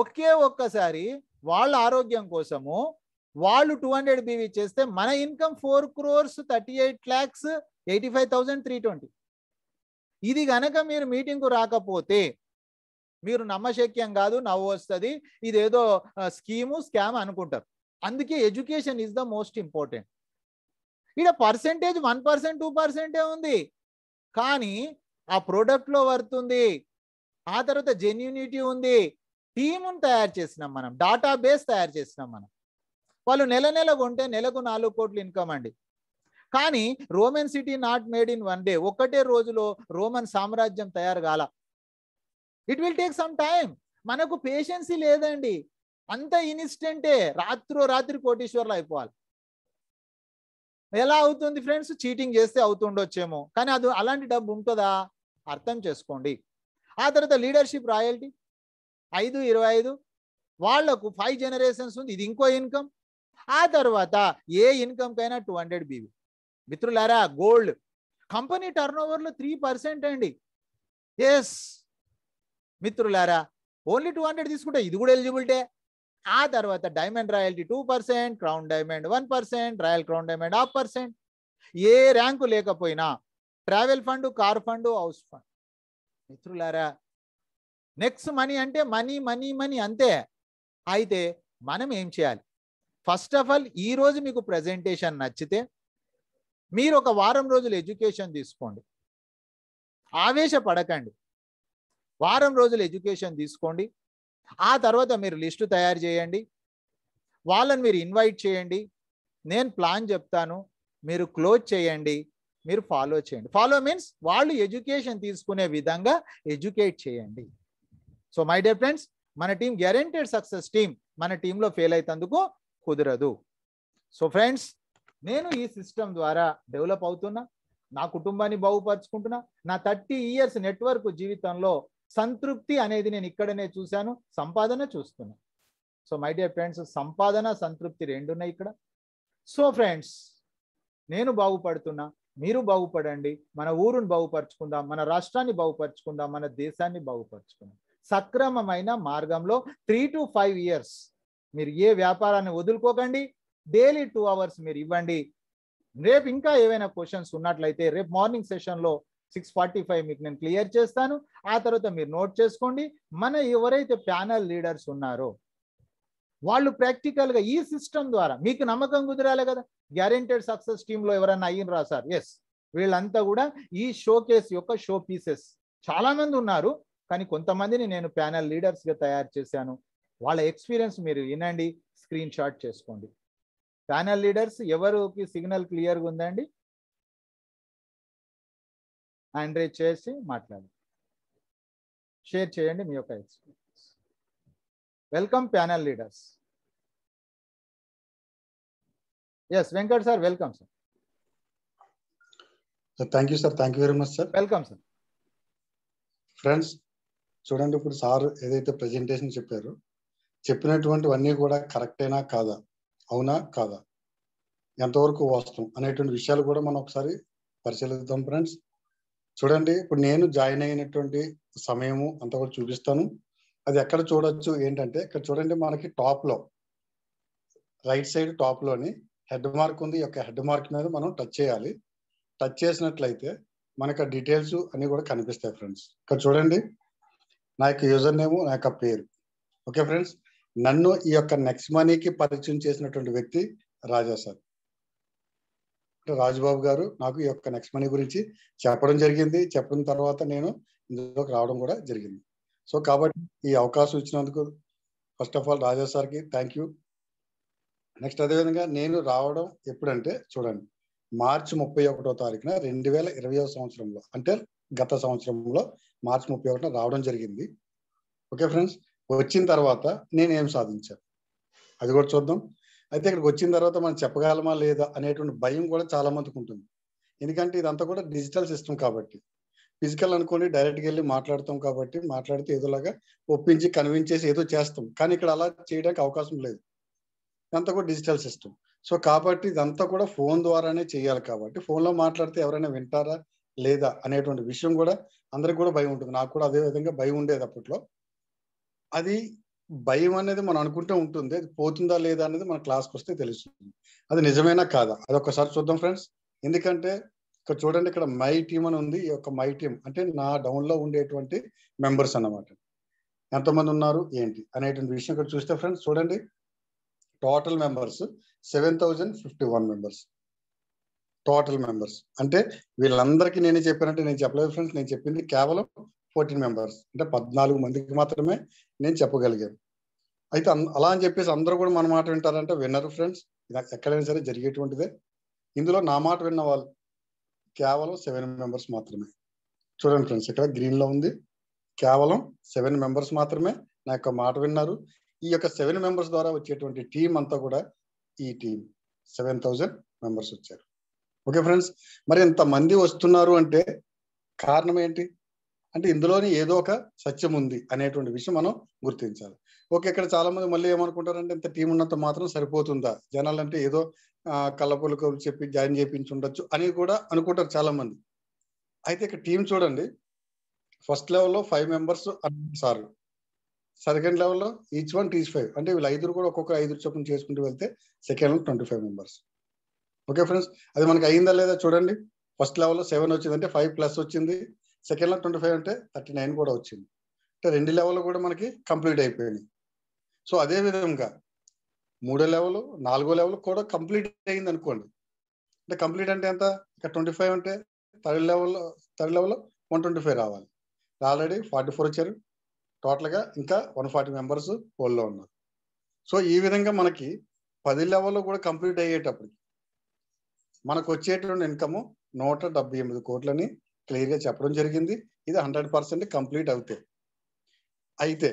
ఒకే ఒక్కసారి వాళ్ళ ఆరోగ్యం కోసము వాళ్ళు టూ హండ్రెడ్ బీవీ చేస్తే మన income four crores thirty eight lakhs eighty five thousand three twenty ఇది గనక మీరు మీటింగ్కు రాకపోతే మీరు నమ్మశక్యం కాదు నవ్వు వస్తుంది ఇదేదో స్కీము స్కామ్ అనుకుంటారు అందుకే education is the most important ఇక్కడ పర్సెంటేజ్ వన్ పర్సెంట్ టూ పర్సెంటే ఉంది కానీ ఆ ప్రోడక్ట్లో వర్త్ ఉంది ఆ తర్వాత జెన్యునిటీ ఉంది టీమును తయారు చేసినాం మనం బేస్ తయారు చేసినాం మనం వాళ్ళు నెల నెల కొంటే నెలకు నాలుగు కోట్లు ఇన్కమ్ అండి కానీ Roman city not made in one day ఒక్కటే రోజులో రోమన్ సామ్రాజ్యం తయారు కాల it will take some time మనకు పేషెన్సీ లేదండి అంత ఇన్స్టెంటే రాత్రో రాత్రి కోటీశ్వర్లు అయిపోవాలి ఎలా అవుతుంది ఫ్రెండ్స్ చీటింగ్ చేస్తే అవుతుండొచ్చేమో కానీ అది అలాంటి డబ్బు ఉంటుందా అర్థం చేసుకోండి ఆ తర్వాత లీడర్షిప్ రాయల్టీ ఐదు ఇరవై ఐదు వాళ్లకు ఫైవ్ జనరేషన్స్ ఉంది ఇది ఇంకో ఇన్కమ్ ఆ తర్వాత ఏ ఇన్కమ్కైనా టూ హండ్రెడ్ బీవి మిత్రులారా గోల్డ్ కంపెనీ టర్న్ ఓవర్లో త్రీ పర్సెంట్ అండి ఎస్ మిత్రులారా ఓన్లీ టూ హండ్రెడ్ తీసుకుంటే ఇది కూడా ఎలిజిబిలిటీ ఆ తర్వాత diamond royalty two percent crown diamond one percent royal crown diamond half percent ఏ ర్యాంకు లేకపోయినా travel fund car fund house fund మిత్రులారా నెక్స్ట్ మనీ అంటే మనీ మనీ మనీ అంతే అయితే మనం ఏం చేయాలి ఫస్ట్ ఆఫ్ ఆల్ ఈరోజు మీకు ప్రజెంటేషన్ నచ్చితే మీరు ఒక వారం రోజులు ఎడ్యుకేషన్ తీసుకోండి ఆవేశపడకండి వారం రోజులు ఎడ్యుకేషన్ తీసుకోండి ఆ తర్వాత మీరు లిస్టు తయారు చేయండి వాళ్ళని మీరు ఇన్వైట్ చేయండి నేను ప్లాన్ చెప్తాను మీరు క్లోజ్ చేయండి మీరు ఫాలో చేయండి ఫాలో మీన్స్ వాళ్ళు ఎడ్యుకేషన్ తీసుకునే విధంగా ఎడ్యుకేట్ చేయండి సో మై డియర్ ఫ్రెండ్స్ మన టీం గ్యారెంటెడ్ సక్సెస్ టీం మన టీంలో ఫెయిల్ అవుతందుకు కుదరదు సో ఫ్రెండ్స్ నేను ఈ సిస్టమ్ ద్వారా డెవలప్ అవుతున్నా నా కుటుంబాన్ని బాగుపరుచుకుంటున్నా నా థర్టీ ఇయర్స్ నెట్వర్క్ జీవితంలో సంతృప్తి అనేది నేను ఇక్కడనే చూశాను సంపాదన చూస్తున్నా సో మై డియర్ ఫ్రెండ్స్ సంపాదన సంతృప్తి రెండున్నాయి ఇక్కడ సో ఫ్రెండ్స్ నేను బాగుపడుతున్నా మీరు బాగుపడండి మన ఊరును బాగుపరచుకుందాం మన రాష్ట్రాన్ని బాగుపరచుకుందాం మన దేశాన్ని బాగుపరచుకుందాం సక్రమమైన మార్గంలో త్రీ టు ఫైవ్ ఇయర్స్ మీరు ఏ వ్యాపారాన్ని వదులుకోకండి డైలీ టూ అవర్స్ మీరు ఇవ్వండి రేపు ఇంకా ఏవైనా క్వశ్చన్స్ ఉన్నట్లయితే రేపు మార్నింగ్ సెషన్లో సిక్స్ ఫార్టీ ఫైవ్ మీకు నేను క్లియర్ చేస్తాను ఆ తర్వాత మీరు నోట్ చేసుకోండి మన ఎవరైతే ప్యానల్ లీడర్స్ ఉన్నారో వాళ్ళు ప్రాక్టికల్గా ఈ సిస్టమ్ ద్వారా మీకు నమ్మకం కుదిరాలి కదా గ్యారెంటెడ్ సక్సెస్ టీంలో ఎవరైనా అయ్యినరా సార్ ఎస్ వీళ్ళంతా కూడా ఈ షో కేస్ యొక్క షో పీసెస్ చాలామంది ఉన్నారు కానీ కొంతమందిని నేను ప్యానల్ లీడర్స్గా తయారు చేశాను వాళ్ళ ఎక్స్పీరియన్స్ మీరు వినండి స్క్రీన్ షాట్ చేసుకోండి ప్యానల్ లీడర్స్ ఎవరికి సిగ్నల్ క్లియర్గా ఉందండి ఆండ్రే చేసి మాట్లాడండి షేర్ చేయండి మీ యొక్క experience welcome panel leaders yes Venkat sir welcome sir thank you sir thank you very much sir welcome sir friends చూడండి ఇప్పుడు సార్ ఏదైతే ప్రజెంటేషన్ చెప్పారు చెప్పినటువంటివన్నీ కూడా కరెక్టేనా కాదా అవునా కాదా ఎంతవరకు వాస్తవం అనేటువంటి విషయాలు కూడా మనం ఒకసారి పరిశీలిద్దాం ఫ్రెండ్స్ చూడండి ఇప్పుడు నేను జాయిన్ అయినటువంటి సమయము అంత కూడా చూపిస్తాను అది ఎక్కడ చూడొచ్చు ఏంటంటే ఇక్కడ చూడండి మనకి టాప్ లో రైట్ సైడ్ టాప్ లోని హెడ్ మార్క్ ఉంది ఈ యొక్క హెడ్ మార్క్ మీద మనం టచ్ చేయాలి టచ్ చేసినట్లయితే మనకు డీటెయిల్స్ అన్ని కూడా కనిపిస్తాయి ఫ్రెండ్స్ ఇక్కడ చూడండి నా యొక్క యూజర్ నేమ్ నా యొక్క పేరు ఓకే ఫ్రెండ్స్ నన్ను ఈ యొక్క నెక్స్ట్ మనీకి పరిచయం చేసినటువంటి వ్యక్తి రాజా సార్ రాజుబాబు గారు నాకు ఈ యొక్క నెక్స్ట్ మనీ గురించి చెప్పడం జరిగింది చెప్పిన తర్వాత నేను ఇందులోకి రావడం కూడా జరిగింది సో కాబట్టి ఈ అవకాశం ఇచ్చినందుకు ఫస్ట్ ఆఫ్ ఆల్ రాజా సార్కి థ్యాంక్ యూ నెక్స్ట్ అదేవిధంగా నేను రావడం ఎప్పుడంటే చూడండి మార్చి ముప్పై ఒకటో తారీఖున రెండు వేల ఇరవయో సంవత్సరంలో అంటే గత సంవత్సరంలో మార్చి ముప్పై ఒకటిన రావడం జరిగింది ఓకే ఫ్రెండ్స్ వచ్చిన తర్వాత నేను సాధించాను అది కూడా చూద్దాం అయితే ఇక్కడికి వచ్చిన తర్వాత మనం చెప్పగలమా లేదా అనేటువంటి భయం కూడా చాలా మందికి ఉంటుంది ఎందుకంటే ఇదంతా కూడా డిజిటల్ సిస్టమ్ కాబట్టి ఫిజికల్ అనుకోని డైరెక్ట్గా వెళ్ళి మాట్లాడతాం కాబట్టి మాట్లాడితే ఏదోలాగా ఒప్పించి కన్విన్స్ చేసి ఏదో చేస్తాం కానీ ఇక్కడ అలా చేయడానికి అవకాశం లేదు ఇదంతా కూడా డిజిటల్ సిస్టమ్ సో కాబట్టి ఇదంతా కూడా ఫోన్ ద్వారానే చేయాలి కాబట్టి ఫోన్లో మాట్లాడితే ఎవరైనా వింటారా లేదా అనేటువంటి విషయం కూడా అందరికి కూడా భయం ఉంటుంది నాకు కూడా అదే విధంగా భయం ఉండేది అప్పట్లో అది భయం అనేది మనం అనుకుంటూ ఉంటుంది అది పోతుందా లేదా అనేది మన క్లాస్కి వస్తే తెలుస్తుంది అది నిజమేనా కాదా అది ఒకసారి చూద్దాం ఫ్రెండ్స్ ఎందుకంటే ఇక్కడ చూడండి ఇక్కడ మై టీమ్ అని ఉంది ఈ యొక్క మై టీమ్ అంటే నా డౌన్లో ఉండేటువంటి మెంబర్స్ అన్నమాట ఎంతమంది ఉన్నారు ఏంటి అనేటువంటి విషయం ఇక్కడ చూస్తే ఫ్రెండ్స్ చూడండి total members seven thousand fifty one members total members అంటే వీళ్ళందరికీ నేనే చెప్పానంటే నేను చెప్పలేదు ఫ్రెండ్స్ నేను చెప్పింది కేవలం ఫోర్టీన్ మెంబర్స్ అంటే పద్నాలుగు మందికి మాత్రమే నేను చెప్పగలిగాను అయితే అలా అని చెప్పేసి అందరూ కూడా మన మాట వింటారంటే విన్నారు ఫ్రెండ్స్ ఇది ఎక్కడైనా సరే జరిగేటువంటిదే ఇందులో నా మాట విన్న వాళ్ళు కేవలం సెవెన్ మెంబర్స్ మాత్రమే చూడండి ఫ్రెండ్స్ ఇక్కడ గ్రీన్లో ఉంది కేవలం సెవెన్ మెంబర్స్ మాత్రమే నా యొక్క మాట విన్నారు ఈ యొక్క సెవెన్ మెంబర్స్ ద్వారా వచ్చేటువంటి టీం అంతా కూడా ఈ టీం సెవెన్ థౌజండ్ మెంబర్స్ వచ్చారు ఓకే ఫ్రెండ్స్ మరి ఇంతమంది వస్తున్నారు అంటే కారణం ఏంటి అంటే ఇందులోని ఏదో ఒక సత్యం ఉంది అనేటువంటి విషయం మనం గుర్తించాలి ఓకే ఇక్కడ చాలా మంది మళ్ళీ ఏమనుకుంటారంటే ఇంత టీం ఉన్నంత మాత్రం సరిపోతుందా జనాలంటే ఏదో కళ్ళపూలు కబులు చెప్పి జాయిన్ చేయించి ఉండొచ్చు అని కూడా అనుకుంటారు చాలా మంది అయితే ఇక్కడ టీం చూడండి ఫస్ట్ లెవెల్లో ఫైవ్ మెంబర్స్ సార్ సెకండ్ లెవెల్లో ఈచ్ వన్ టీచ్ ఫైవ్ అంటే వీళ్ళు ఐదురు కూడా ఒక్కొక్క ఐదు చొప్పున చేసుకుంటూ వెళ్తే second twenty five members okay friends అది మనకి అయిందా లేదా చూడండి ఫస్ట్ లెవెల్లో సెవెన్ వచ్చింది అంటే ఫైవ్ ప్లస్ వచ్చింది సెకండ్ లా ట్వంటీ ఫైవ్ అంటే థర్టీ నైన్ కూడా వచ్చింది అంటే రెండు లెవెల్ కూడా మనకి కంప్లీట్ అయిపోయింది సో అదే విధంగా మూడో లెవెల్ నాలుగో లెవెల్ కూడా కంప్లీట్ అయింది అనుకోండి అంటే కంప్లీట్ అంటే ఎంత ఇక ట్వంటీ ఫైవ్ అంటే third level third level one twenty five రావాలి ఆల్రెడీ ఫార్టీ ఫోర్ వచ్చారు టోటల్గా ఇంకా వన్ ఫార్టీ మెంబర్స్ హోల్లో ఉన్నారు సో ఈ విధంగా మనకి పది లెవెల్ కూడా కంప్లీట్ అయ్యేటప్పటికి మనకు వచ్చేటువంటి ఇన్కమ్ నూట డెబ్బై ఎనిమిది కోట్లని క్లియర్గా చెప్పడం జరిగింది ఇది హండ్రెడ్ పర్సెంట్ కంప్లీట్ అవుతే అయితే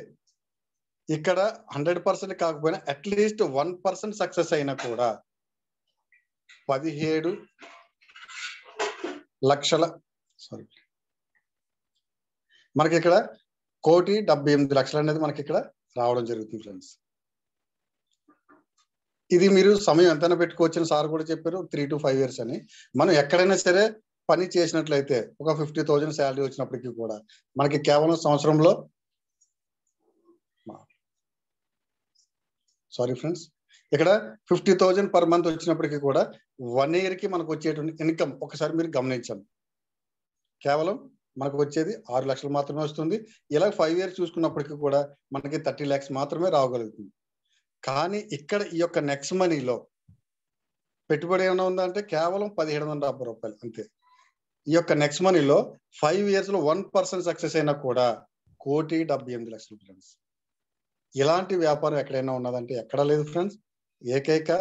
ఇక్కడ హండ్రెడ్ పర్సెంట్ కాకపోయినా అట్లీస్ట్ వన్ పర్సెంట్ సక్సెస్ అయినా కూడా పదిహేడు లక్షల సారీ మనకి ఇక్కడ కోటి డెబ్బై ఎనిమిది లక్షలు అనేది మనకి ఇక్కడ రావడం జరుగుతుంది ఫ్రెండ్స్ ఇది మీరు సమయం ఎంతైనా పెట్టుకోవచ్చని సార్ కూడా చెప్పారు త్రీ టు ఫైవ్ ఇయర్స్ అని మనం ఎక్కడైనా సరే పని చేసినట్లయితే ఒక ఫిఫ్టీ థౌజండ్ శాలరీ వచ్చినప్పటికీ కూడా మనకి కేవలం సంవత్సరంలో సారీ ఫ్రెండ్స్ ఇక్కడ ఫిఫ్టీ థౌజండ్ పర్ మంత్ వచ్చినప్పటికీ కూడా వన్ ఇయర్కి మనకు వచ్చేటువంటి ఇన్కమ్ ఒకసారి మీరు గమనించండి కేవలం మనకు వచ్చేది ఆరు లక్షలు మాత్రమే వస్తుంది ఇలా ఫైవ్ ఇయర్స్ చూసుకున్నప్పటికీ కూడా మనకి థర్టీ ల్యాక్స్ మాత్రమే రాగలుగుతుంది కానీ ఇక్కడ ఈ యొక్క నెక్స్ట్ మనీలో పెట్టుబడి ఏమైనా ఉందంటే కేవలం పదిహేడు వందల డెబ్బై రూపాయలు అంతే ఈ యొక్క నెక్స్ట్ మనీలో ఫైవ్ ఇయర్స్ లో వన్ పర్సెంట్ సక్సెస్ అయినా కూడా కోటి డెబ్బై ఎనిమిది లక్షలు ఫ్రెండ్స్ ఇలాంటి వ్యాపారం ఎక్కడైనా ఉన్నదంటే ఎక్కడా లేదు ఫ్రెండ్స్ ఏకైక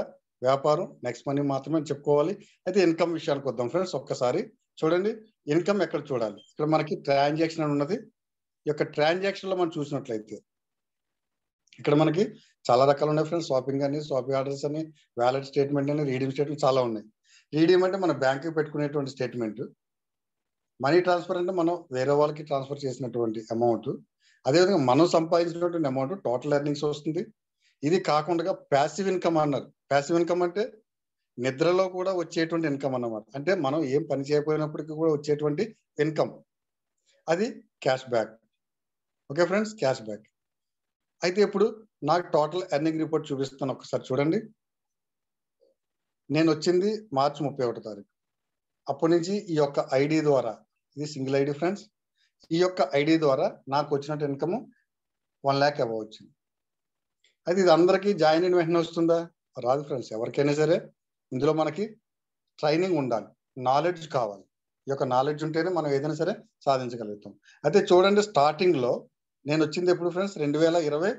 వ్యాపారం నెక్స్ట్ మనీ మాత్రమే చెప్పుకోవాలి అయితే ఇన్కమ్ విషయానికి వద్దాం ఫ్రెండ్స్ ఒక్కసారి చూడండి ఇన్కమ్ ఎక్కడ చూడాలి ఇక్కడ మనకి ట్రాన్సాక్షన్ అని ఉన్నది ఈ యొక్క ట్రాన్సాక్షన్ లో మనం చూసినట్లయితే ఇక్కడ మనకి చాలా రకాలు ఉన్నాయి ఫ్రెండ్స్ షాపింగ్ అని షాపింగ్ ఆర్డర్స్ అని వ్యాలెట్ స్టేట్మెంట్ అని రీడింగ్ స్టేట్మెంట్ చాలా ఉన్నాయి రీడియం అంటే మన బ్యాంకుకి పెట్టుకునేటువంటి స్టేట్మెంట్ మనీ ట్రాన్స్ఫర్ అంటే మనం వేరే వాళ్ళకి ట్రాన్స్ఫర్ చేసినటువంటి అమౌంట్ అదేవిధంగా మనం సంపాదించినటువంటి అమౌంట్ టోటల్ ఎర్నింగ్స్ వస్తుంది ఇది కాకుండా ప్యాసివ్ ఇన్కమ్ అన్నారు ప్యాసివ్ ఇన్కమ్ అంటే నిద్రలో కూడా వచ్చేటువంటి ఇన్కమ్ అన్నమాట అంటే మనం ఏం పని చేయకపోయినప్పటికీ కూడా వచ్చేటువంటి ఇన్కమ్ అది cashback okay friends cashback అయితే ఇప్పుడు నాకు టోటల్ ఎర్నింగ్ రిపోర్ట్ చూపిస్తాను ఒకసారి చూడండి నేను వచ్చింది మార్చి ముప్పై ఒకటో తారీఖు అప్పటి నుంచి ఈ యొక్క ఐడి ద్వారా ఇది సింగిల్ ఐడి ఫ్రెండ్స్ ఈ యొక్క ఐడి ద్వారా నాకు వచ్చినట్టు ఇన్కమ్ వన్ ల్యాక్ అబౌ వచ్చింది అయితే ఇది అందరికీ జాయిన్ అయిన వెంటనే వస్తుందా రాదు ఫ్రెండ్స్ ఎవరికైనా సరే ఇందులో మనకి ట్రైనింగ్ ఉండాలి నాలెడ్జ్ కావాలి ఈ యొక్క నాలెడ్జ్ ఉంటేనే మనం ఏదైనా సరే సాధించగలుగుతాం అయితే చూడండి స్టార్టింగ్లో నేను వచ్చింది ఎప్పుడు ఫ్రెండ్స్ రెండు వేల ఇరవై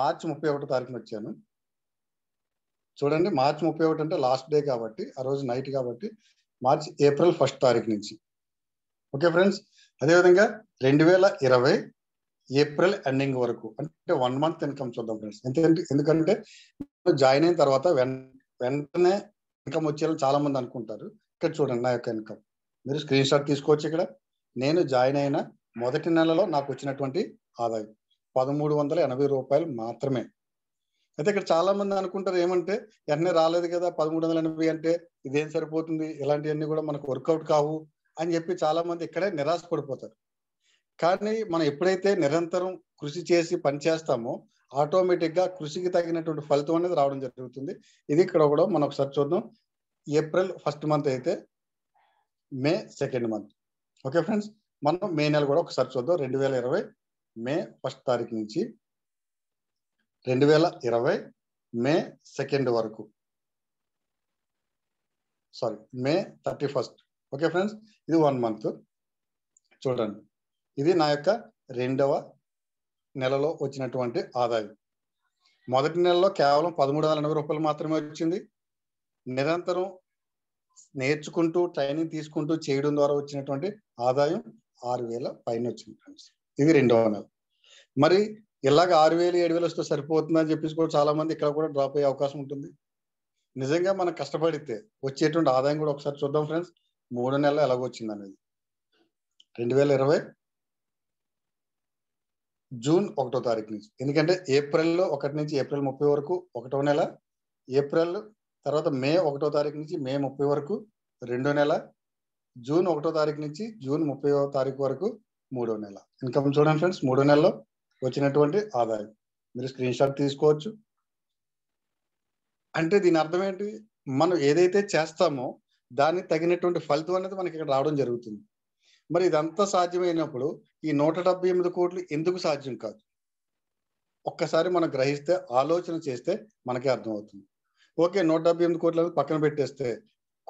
మార్చి ముప్పై ఒకటో తారీఖున వచ్చాను చూడండి మార్చి ముప్పై ఒకటి అంటే లాస్ట్ డే కాబట్టి ఆ రోజు నైట్ కాబట్టి మార్చి ఏప్రిల్ ఫస్ట్ తారీఖు నుంచి ఓకే ఫ్రెండ్స్ అదేవిధంగా రెండు వేల ఇరవై ఏప్రిల్ ఎండింగ్ వరకు అంటే వన్ మంత్ ఇన్కమ్ చూద్దాం ఫ్రెండ్స్ ఎందుకంటే ఎందుకంటే జాయిన్ అయిన తర్వాత వెంటనే ఇన్కమ్ వచ్చేలా చాలా మంది అనుకుంటారు ఇక్కడ చూడండి నా యొక్క ఇన్కమ్ మీరు స్క్రీన్ షాట్ తీసుకోవచ్చు ఇక్కడ నేను జాయిన్ అయిన మొదటి నెలలో నాకు వచ్చినటువంటి ఆదాయం పదమూడు వందల ఎనభై రూపాయలు మాత్రమే అయితే ఇక్కడ చాలా మంది అనుకుంటారు ఏమంటే ఎన్ని రాలేదు కదా పదమూడు వందల ఎనభై అంటే ఇదేం సరిపోతుంది ఇలాంటివన్నీ కూడా మనకు వర్కౌట్ కావు అని చెప్పి చాలా మంది ఇక్కడే నిరాశ పడిపోతారు కానీ మనం ఎప్పుడైతే నిరంతరం కృషి చేసి పనిచేస్తామో ఆటోమేటిక్ గా కృషికి తగినటువంటి ఫలితం అనేది రావడం జరుగుతుంది ఇది ఇక్కడ కూడా మనం ఒకసారి చూద్దాం ఏప్రిల్ ఫస్ట్ మంత్ అయితే May second month okay friends మనం మే నెల కూడా ఒకసారి చూద్దాం రెండు వేల ఇరవై మే ఫస్ట్ తారీఖు నుంచి రెండు వేల ఇరవై మే సెకండ్ వరకు sorry May thirty first okay friends ఇది వన్ మంత్ చూడండి ఇది నా యొక్క రెండవ నెలలో వచ్చినటువంటి ఆదాయం మొదటి నెలలో కేవలం పదమూడు వందల ఎనభై రూపాయలు మాత్రమే వచ్చింది నిరంతరం నేర్చుకుంటూ ట్రైనింగ్ తీసుకుంటూ చేయడం ద్వారా వచ్చినటువంటి ఆదాయం ఆరు వేల పైన వచ్చింది ఫ్రెండ్స్ ఇది రెండవ నెల మరి ఇలాగ ఆరు వేలు ఏడు వేలు వస్తే సరిపోతుందని చెప్పేసి కూడా చాలా మంది ఇక్కడ కూడా డ్రాప్ అయ్యే అవకాశం ఉంటుంది నిజంగా మనం కష్టపడితే వచ్చేటువంటి ఆదాయం కూడా ఒకసారి చూద్దాం ఫ్రెండ్స్ మూడో నెల ఎలాగొచ్చింది అనేది రెండు వేల ఇరవై జూన్ ఒకటో తారీఖు నుంచి ఎందుకంటే ఏప్రిల్లో ఒకటి నుంచి ఏప్రిల్ ముప్పై వరకు ఒకటో నెల ఏప్రిల్ తర్వాత మే ఒకటో తారీఖు నుంచి మే ముప్పై వరకు రెండో నెల జూన్ ఒకటో తారీఖు నుంచి జూన్ ముప్పై తారీఖు వరకు మూడో నెల ఇన్కమ్ చూడండి ఫ్రెండ్స్ మూడో నెలలో వచ్చినటువంటి ఆదాయం మీరు స్క్రీన్ షాట్ తీసుకోవచ్చు అంటే దీని అర్థం ఏంటి మనం ఏదైతే చేస్తామో దానికి తగినటువంటి ఫలితం అనేది మనకి ఇక్కడ రావడం జరుగుతుంది మరి ఇదంతా సాధ్యమైనప్పుడు ఈ నూట డెబ్బై ఎనిమిది కోట్లు ఎందుకు సాధ్యం కాదు ఒక్కసారి మనం గ్రహిస్తే ఆలోచన చేస్తే మనకే అర్థమవుతుంది ఓకే నూట డెబ్బై ఎనిమిది కోట్లు పక్కన పెట్టేస్తే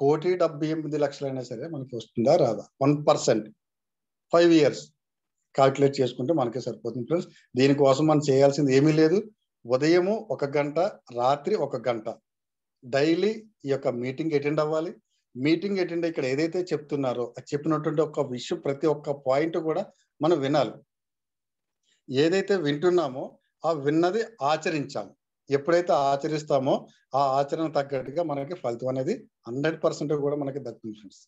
కోటి డెబ్బై ఎనిమిది లక్షలైనా సరే మనకి వస్తుందా రాదా one percent five years calculate చేసుకుంటే మనకే సరిపోతుంది ఫ్రెండ్స్ దీనికోసం మనం చేయాల్సింది ఏమీ లేదు ఉదయము ఒక గంట రాత్రి ఒక గంట డైలీ ఈ యొక్క మీటింగ్ అటెండ్ అవ్వాలి మీటింగ్ అటెండ్ ఇక్కడ ఏదైతే చెప్తున్నారో చెప్పినటువంటి ఒక విషయం ప్రతి ఒక్క పాయింట్ కూడా మనం వినాలి ఏదైతే వింటున్నామో ఆ విన్నది ఆచరించాలి ఎప్పుడైతే ఆచరిస్తామో ఆ ఆచరణ తగ్గట్టుగా మనకి ఫలితం అనేది హండ్రెడ్ పర్సెంట్ కూడా మనకి దక్కుతుంది friends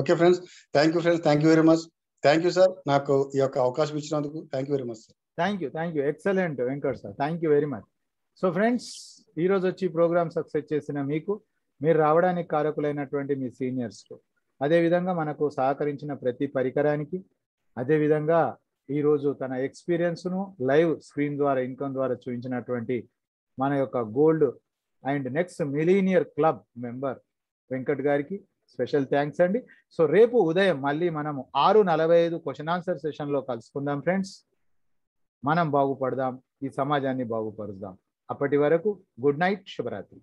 okay friends thank you friends thank you very much thank you sir నాకు ఈ యొక్క అవకాశం ఇచ్చినందుకు thank you very much sir thank you thank you excellent Venkat sir thank you very much so friends ఈరోజు వచ్చి ప్రోగ్రామ్ సక్సెస్ చేసిన మీకు మీరు రావడానికి కారకులైనటువంటి మీ సీనియర్స్ అదేవిధంగా మనకు సహకరించిన ప్రతి పరికరానికి అదేవిధంగా ఈరోజు తన ఎక్స్పీరియన్స్ను లైవ్ స్క్రీన్ ద్వారా ఇన్కమ్ ద్వారా చూపించినటువంటి మన యొక్క gold and next millionaire club member Venkat గారికి స్పెషల్ థ్యాంక్స్ అండి సో రేపు ఉదయం మళ్ళీ మనము ఆరు నలభై ఐదు క్వశ్చన్ ఆన్సర్ సెషన్లో కలుసుకుందాం ఫ్రెండ్స్ మనం బాగుపడదాం ఈ సమాజాన్ని బాగుపరుద్దాం అప్పటి వరకు గుడ్ నైట్ శుభరాత్రి